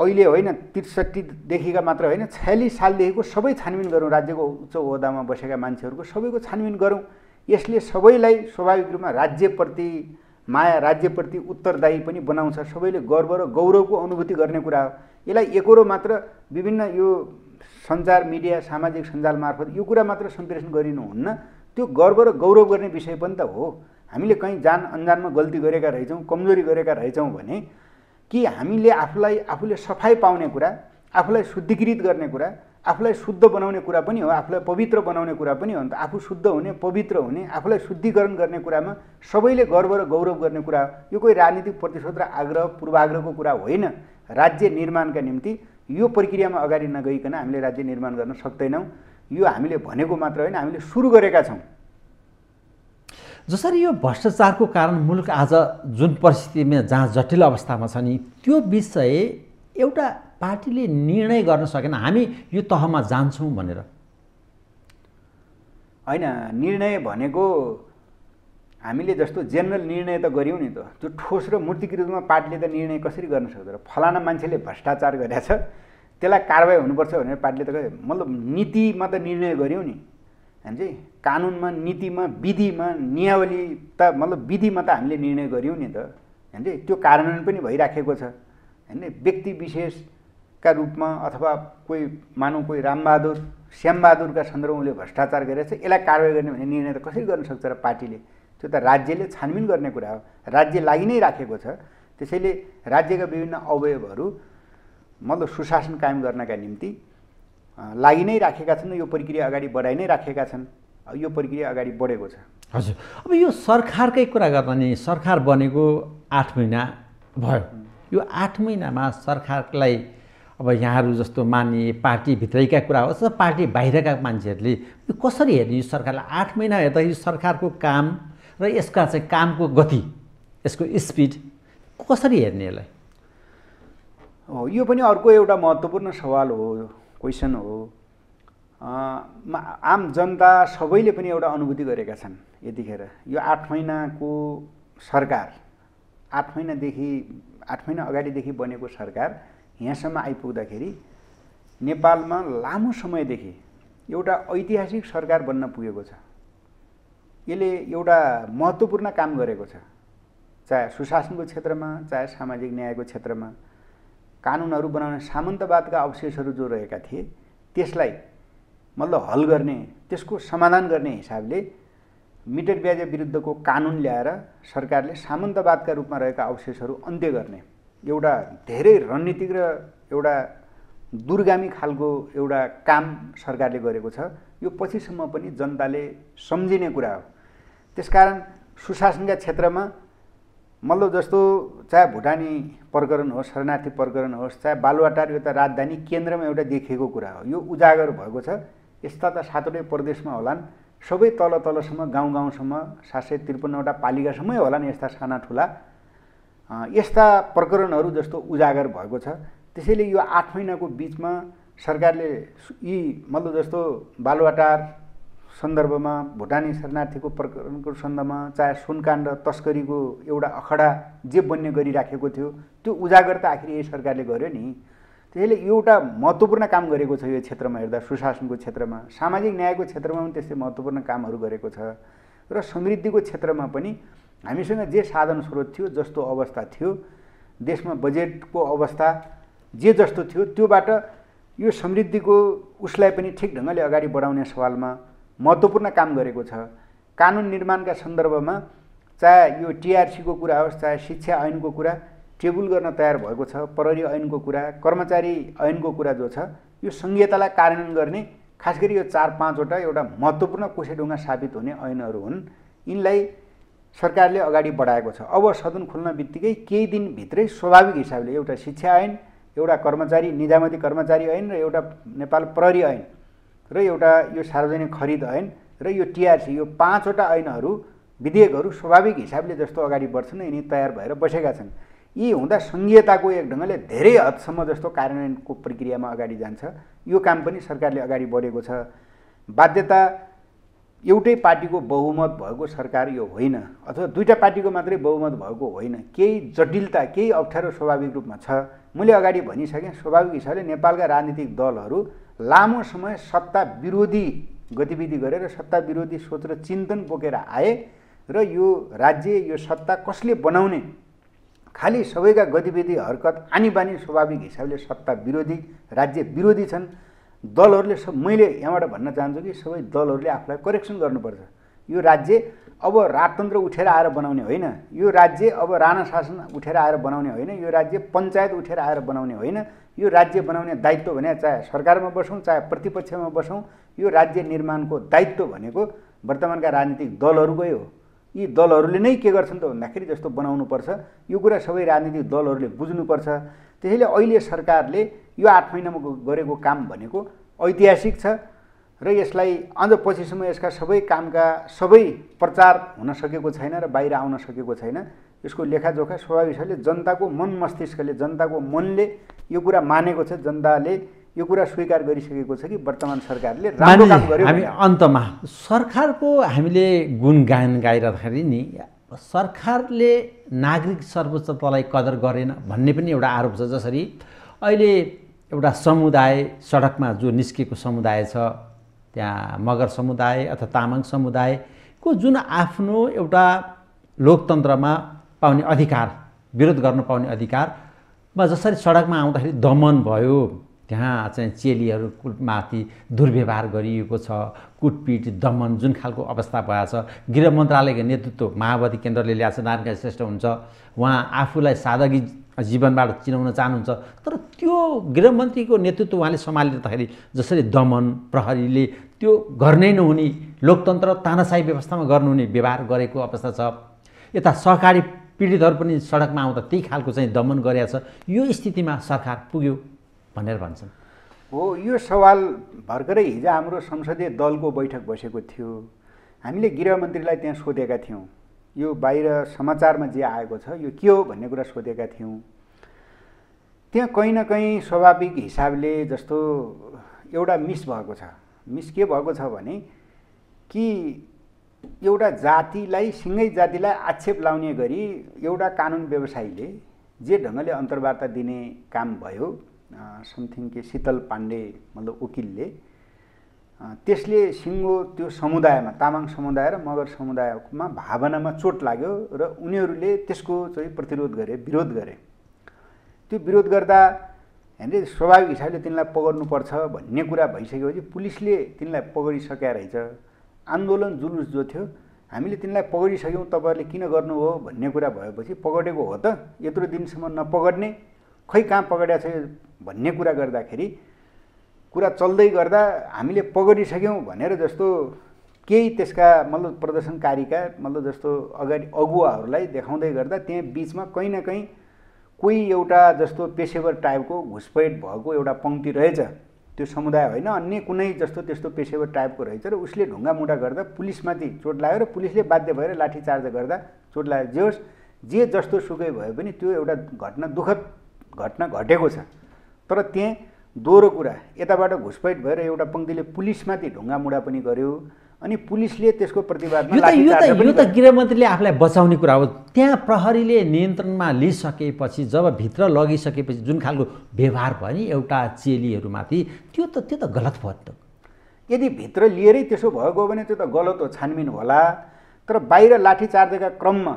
Speaker 2: अहिले होइन त्रिसठीदेखिका मात्र होइन छयालिस सालदेखिको सबै छानबिन गरौँ राज्यको उच्च ओहदामा बसेका मान्छेहरूको सबैको छानबिन गरौँ यसले सबैलाई स्वाभाविक रूपमा राज्यप्रति माया राज्यप्रति उत्तरदायी पनि बनाउँछ सबैले गर्व र गौरवको अनुभूति गर्ने कुरा हो यसलाई एकरो मात्र विभिन्न यो सञ्चार मिडिया सामाजिक सञ्जाल मार्फत यो कुरा मात्र सम्प्रेषण गरिनुहुन्न त्यो गर्व र गौरव गर्ने विषय पनि त हो हामीले कहीँ जान अन्जानमा गल्ती गरेका रहेछौँ कमजोरी गरेका रहेछौँ भने कि हामीले आफूलाई आफूले सफाइ पाउने कुरा आफूलाई शुद्धिकृत गर्ने कुरा आफूलाई शुद्ध बनाउने कुरा पनि हो आफूलाई पवित्र बनाउने कुरा पनि हो अन्त आफू शुद्ध हुने पवित्र हुने आफूलाई शुद्धिकरण गर्ने कुरामा सबैले गर्व र गौरव गर्ने कुरा यो कोही राजनीतिक प्रतिशोध र आग्रह पूर्वाग्रहको कुरा होइन राज्य निर्माणका निम्ति यो प्रक्रियामा अगाडि नगइकन हामीले राज्य निर्माण गर्न सक्दैनौँ यो हामीले भनेको मात्र होइन हामीले
Speaker 1: सुरु गरेका छौँ जसरी यो भ्रष्टाचारको कारण मुलुक आज जुन परिस्थितिमा जहाँ जटिल अवस्थामा छ नि त्यो विषय एउटा पार्टीले निर्णय गर्न सकेन हामी यो तहमा जान्छौँ भनेर
Speaker 2: होइन निर्णय भनेको हामीले जस्तो जेनरल निर्णय त गऱ्यौँ नि त त्यो ठोस र मूर्तिकृत रूपमा पार्टीले त निर्णय कसरी गर्न सक्छ र फलाना मान्छेले भ्रष्टाचार गरेछ त्यसलाई कारवाही हुनुपर्छ भनेर पार्टीले त मतलब नीतिमा त निर्णय गऱ्यौँ नि हामी चाहिँ कानुनमा नीतिमा विधिमा नियावली त मतलब विधिमा त हामीले निर्णय गऱ्यौँ नि त होइन त्यो कार्यान्वयन पनि भइराखेको छ होइन व्यक्ति विशेष का रूपमा अथवा कोही मानौँ कोही रामबहादुर श्यामबहादुरका सन्दर्भमा भ्रष्टाचार गरेछ यसलाई कारवाही गर्ने भन्ने निर्णय त कसरी गर्न सक्छ र पार्टीले त्यो त राज्यले छानबिन गर्ने कुरा हो राज्य लागि नै राखेको छ त्यसैले राज्यका विभिन्न अवयवहरू मतलब सुशासन कायम गर्नका निम्ति लागि नै राखेका छन् यो प्रक्रिया अगाडि बढाइ नै राखेका छन् यो प्रक्रिया अगाडि बढेको छ
Speaker 1: हजुर अब यो सरकारकै कुरा गर्दा नि सरकार बनेको आठ महिना भयो यो आठ महिनामा सरकारलाई अब यहाँहरू जस्तो मान्ने पार्टीभित्रैका कुरा होस् पार्टी बाहिरका मान्छेहरूले कसरी हेर्ने यो सरकारलाई आठ महिना हेर्दा यो सरकारको काम र यसका चाहिँ कामको गति यसको स्पिड कसरी हेर्ने यसलाई
Speaker 2: यो पनि अर्को एउटा महत्त्वपूर्ण सवाल हो क्वेसन हो आम जनता सबैले पनि एउटा अनुभूति गरेका छन् यतिखेर यो आठ महिनाको सरकार आठ महिनादेखि आठ महिना अगाडिदेखि बनेको सरकार यहाँसम्म आइपुग्दाखेरि नेपालमा लामो समयदेखि एउटा ऐतिहासिक सरकार बन्न पुगेको छ यसले एउटा महत्त्वपूर्ण काम गरेको छ चाहे सुशासनको क्षेत्रमा चाहे सामाजिक न्यायको क्षेत्रमा कानुनहरू बनाउने सामन्तवादका अवशेषहरू जो रहेका थिए त्यसलाई मतलब हल गर्ने त्यसको समाधान गर्ने हिसाबले मिटर ब्याज विरुद्धको कानुन ल्याएर सरकारले सामन्तवादका रूपमा रहेका अवशेषहरू अन्त्य गर्ने एउटा धेरै रणनीतिक र एउटा दुर्गामी खालको एउटा काम सरकारले गरेको छ यो पछिसम्म पनि जनताले सम्झिने कुरा हो त्यसकारण सुशासनका क्षेत्रमा मल्लो जस्तो चाहे भुटानी प्रकरण होस् शरणार्थी प्रकरण होस् चाहे बालुवाटार यो त राजधानी केन्द्रमा एउटा देखिएको कुरा हो यो उजागर भएको छ यस्ता त सातवटै प्रदेशमा होलान् सबै तल तलसम्म गाउँ गाउँसम्म सात सय त्रिपन्नवटा पालिकासम्मै होलान् यस्ता साना ठुला यस्ता प्रकरणहरू जस्तो उजागर भएको छ त्यसैले यो आठ महिनाको बिचमा सरकारले यी मतलब जस्तो बालुवाटार सन्दर्भमा भुटानी शरणार्थीको प्रकरणको सन्दर्भमा चाहे सुनकाण्ड तस्करीको एउटा अखडा जे बन्ने गरिराखेको थियो त्यो उजागर त आखिर यही सरकारले गर्यो नि त्यसैले एउटा महत्त्वपूर्ण काम गरेको छ यो क्षेत्रमा हेर्दा सुशासनको क्षेत्रमा सामाजिक न्यायको क्षेत्रमा पनि त्यस्तै महत्त्वपूर्ण कामहरू गरेको छ र समृद्धिको क्षेत्रमा पनि हामीसँग जे साधन स्रोत थियो जस्तो अवस्था थियो देशमा बजेटको अवस्था जे जस्तो थियो त्योबाट यो समृद्धिको उसलाई पनि ठिक ढङ्गले अगाडि बढाउने सवालमा महत्त्वपूर्ण काम गरेको छ कानुन निर्माणका सन्दर्भमा चाहे यो टिआरसीको कुरा होस् चाहे शिक्षा ऐनको कुरा टेबुल गर्न तयार भएको छ प्रहरी ऐनको कुरा कर्मचारी ऐनको कुरा जो छ यो सङ्घीयतालाई कार्यान्वयन गर्ने खास गरी यो चार पाँचवटा एउटा महत्त्वपूर्ण कोसेढुङ्गा साबित हुने ऐनहरू हुन् यिनलाई सरकारले अगाडि बढाएको छ अब सदन खोल्न बित्तिकै केही दिनभित्रै स्वाभाविक हिसाबले एउटा शिक्षा ऐन एउटा कर्मचारी निजामती कर्मचारी ऐन र एउटा नेपाल प्रहरी ऐन र एउटा यो सार्वजनिक खरिद ऐन र यो टिआरसी यो पाँचवटा ऐनहरू विधेयकहरू स्वाभाविक हिसाबले जस्तो अगाडि बढ्छन् यिनी तयार भएर बसेका छन् यी हुँदा सङ्घीयताको एक ढङ्गले धेरै हदसम्म जस्तो कार्यान्वयनको प्रक्रियामा अगाडि जान्छ यो काम पनि सरकारले अगाडि बढेको छ बाध्यता एउटै पार्टीको बहुमत भएको सरकार यो होइन अथवा दुईवटा पार्टीको मात्रै बहुमत भएको होइन केही जटिलता केही अप्ठ्यारो स्वाभाविक रूपमा छ मैले अगाडि भनिसकेँ स्वाभाविक हिसाबले नेपालका राजनीतिक दलहरू लामो समय सत्ता विरोधी गतिविधि गरेर सत्ता विरोधी सोच र चिन्तन बोकेर आए र यो राज्य यो सत्ता कसले बनाउने खालि सबैका गतिविधि हरकत आनी बानी स्वाभाविक हिसाबले सत्ता विरोधी राज्य विरोधी छन् दलहरूले सब मैले यहाँबाट भन्न चाहन्छु कि सबै दलहरूले आफूलाई करेक्सन गर्नुपर्छ यो राज्य अब राजतन्त्र उठेर आएर बनाउने होइन यो राज्य अब राणा शासन उठेर आएर बनाउने होइन यो राज्य पञ्चायत उठेर आएर बनाउने होइन यो राज्य बनाउने दायित्व भने चाहे सरकारमा बसौँ चाहे प्रतिपक्षमा बसौँ यो राज्य निर्माणको दायित्व भनेको वर्तमानका राजनीतिक दलहरूकै हो यी दलहरूले नै के गर्छन् त भन्दाखेरि जस्तो बनाउनुपर्छ यो कुरा सबै राजनीतिक दलहरूले बुझ्नुपर्छ त्यसैले अहिले सरकारले यो आठ महिनामा गरेको काम भनेको ऐतिहासिक छ र यसलाई अझ पछिसम्म यसका सबै कामका सबै प्रचार हुन सकेको छैन र बाहिर आउन सकेको छैन यसको लेखाजोखा स्वाभाविक छ जनताको मन मस्तिष्कले जनताको मनले यो कुरा मानेको छ जनताले यो कुरा स्वीकार गरिसकेको छ कि वर्तमान सरकारले राम्रो काम गर्यो हामी
Speaker 1: अन्तमा सरकारको हामीले गुणगान गाइरहँदाखेरि नि सरकारले नागरिक सर्वोच्चतालाई कदर गरेन भन्ने पनि एउटा आरोप छ जसरी अहिले एउटा समुदाय सडकमा जो निस्केको समुदाय छ त्यहाँ मगर समुदाय अथवा तामाङ समुदायको जुन आफ्नो एउटा लोकतन्त्रमा पाउने अधिकार विरोध गर्न पाउने अधिकारमा जसरी सडकमा आउँदाखेरि दमन भयो त्यहाँ चाहिँ चेलीहरूमाथि दुर्व्यवहार गरिएको छ कुटपिट दमन जुन खालको अवस्था भएको छ गृह मन्त्रालयको नेतृत्व माओवादी केन्द्रले ल्याएको छ नारायण श्रेष्ठ हुन्छ उहाँ आफूलाई सादगी जीवनबाट चिनाउन चाहनुहुन्छ तर त्यो गृहमन्त्रीको नेतृत्व उहाँले सम्हालिँदाखेरि जसरी दमन प्रहरीले त्यो गर्नै नहुने लोकतन्त्र तानासाई व्यवस्थामा गर्नुहुने व्यवहार गरेको अवस्था छ यता सहकारी पीडितहरू पनि सडकमा आउँदा त्यही खालको चाहिँ दमन गरेका छ यो स्थितिमा सरकार पुग्यो भनेर भन्छन्
Speaker 2: हो यो सवाल भर्खरै हिजो हाम्रो संसदीय दलको बैठक बसेको थियो हामीले गृहमन्त्रीलाई त्यहाँ सोधेका थियौँ यो बाहिर समाचारमा जे आएको छ यो के हो भन्ने कुरा सोधेका थियौँ त्यहाँ कहीँ न कहीँ स्वाभाविक हिसाबले जस्तो एउटा मिस भएको छ मिस के भएको छ भने कि एउटा जातिलाई सिँगै जातिलाई आक्षेप लाउने गरी एउटा कानुन व्यवसायीले जे ढङ्गले अन्तर्वार्ता दिने काम भयो समथिङ के शीतल पाण्डे मतलब वकिलले त्यसले सिङ्गो त्यो समुदायमा तामाङ समुदाय र मगर समुदायमा भावनामा चोट लाग्यो र उनीहरूले त्यसको चाहिँ प्रतिरोध गरे विरोध गरे त्यो विरोध गर्दा हेर्ने स्वाभाविक हिसाबले तिनलाई पगड्नुपर्छ भन्ने कुरा भइसकेपछि पुलिसले तिनलाई पगडिसकेका रहेछ आन्दोलन जुलुस जो थियो हामीले तिनलाई पगडिसक्यौँ तपाईँहरूले किन गर्नु हो भन्ने कुरा भएपछि पगडेको हो त यत्रो दिनसम्म नपगड्ने खै कहाँ पक्रिया छ भन्ने कुरा गर्दाखेरि कुरा चल्दै गर्दा हामीले पगडिसक्यौँ भनेर जस्तो केही त्यसका मतलब प्रदर्शनकारीका मतलब जस्तो अगाडि अगुवाहरूलाई देखाउँदै गर्दा त्यहाँ बिचमा कहीँ न कहीँ कोही एउटा जस्तो पेसेवर टाइपको घुसपैठ भएको एउटा पङ्क्ति रहेछ त्यो समुदाय होइन अन्य कुनै जस्तो त्यस्तो पेसेवर टाइपको रहेछ र उसले ढुङ्गामुटा गर्दा पुलिसमाथि चोट लाग्यो र पुलिसले बाध्य भएर लाठीचार्ज गर्दा चोट लाग्यो जे होस् जे जस्तो सुकै भए पनि त्यो एउटा घटना दुःखद घटना घटेको छ तर त्यहाँ दोहोरो कुरा यताबाट घुसपैठ भएर एउटा पङ्क्तिले पुलिसमाथि मुढा पनि गर्यो अनि पुलिसले त्यसको प्रतिवाद यो त यो त यो त
Speaker 1: गृहमन्त्रीले आफूलाई बचाउने कुरा हो त्यहाँ प्रहरीले नियन्त्रणमा लिइसकेपछि जब भित्र लगिसकेपछि जुन खालको व्यवहार भयो नि एउटा चेलीहरूमाथि त्यो त त्यो त गलत भयो त
Speaker 2: यदि भित्र लिएरै त्यसो भएको हो भने त्यो त गलत हो छानबिन होला तर बाहिर लाठी चार्जका क्रममा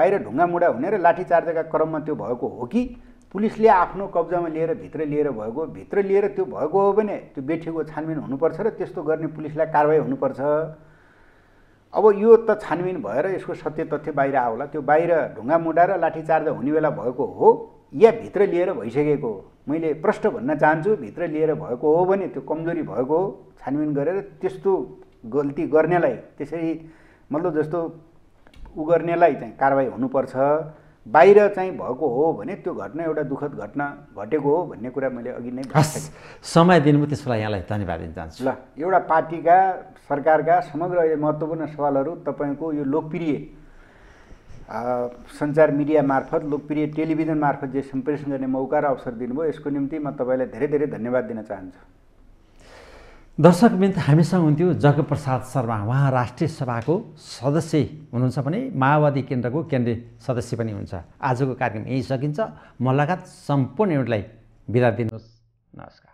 Speaker 2: बाहिर ढुङ्गामुढा हुने र लाठी चार्जका क्रममा त्यो भएको हो कि पुलिसले आफ्नो कब्जामा लिएर भित्र लिएर भएको भित्र लिएर त्यो भएको हो भने त्यो बेठेको छानबिन हुनुपर्छ र त्यस्तो गर्ने पुलिसलाई कारवाही हुनुपर्छ अब यो त छानबिन भएर यसको सत्य तथ्य बाहिर आउला त्यो बाहिर ढुङ्गा मुडाएर र लाठी हुने बेला भएको हो या भित्र लिएर भइसकेको मैले प्रष्ट भन्न चाहन्छु भित्र लिएर भएको हो भने त्यो कमजोरी भएको हो छानबिन गरेर त्यस्तो गल्ती गर्नेलाई त्यसरी मतलब जस्तो उ गर्नेलाई चाहिँ कारवाही हुनुपर्छ बाहिर चाहिँ भएको हो भने त्यो घटना एउटा दुःखद घटना घटेको हो भन्ने कुरा मैले अघि नै
Speaker 1: समय दिनु त्यसको लागि यहाँलाई धन्यवाद दिन चाहन्छु ल
Speaker 2: एउटा पार्टीका सरकारका समग्र महत्त्वपूर्ण सवालहरू तपाईँको यो लोकप्रिय सञ्चार मिडिया मार्फत लोकप्रिय टेलिभिजन मार्फत जे सम्प्रेषण गर्ने मौका र अवसर दिनुभयो यसको निम्ति म तपाईँलाई धेरै धेरै धन्यवाद दिन चाहन्छु
Speaker 1: दर्शक दर्शकबिन्द हामीसँग हुन्थ्यो जगप्रसाद शर्मा उहाँ राष्ट्रिय सभाको सदस्य हुनुहुन्छ भने माओवादी केन्द्रको केन्द्रीय सदस्य पनि हुन्छ आजको कार्यक्रम यहीँ सकिन्छ म लगायत सम्पूर्ण एउटलाई बिदा दिनुहोस् नमस्कार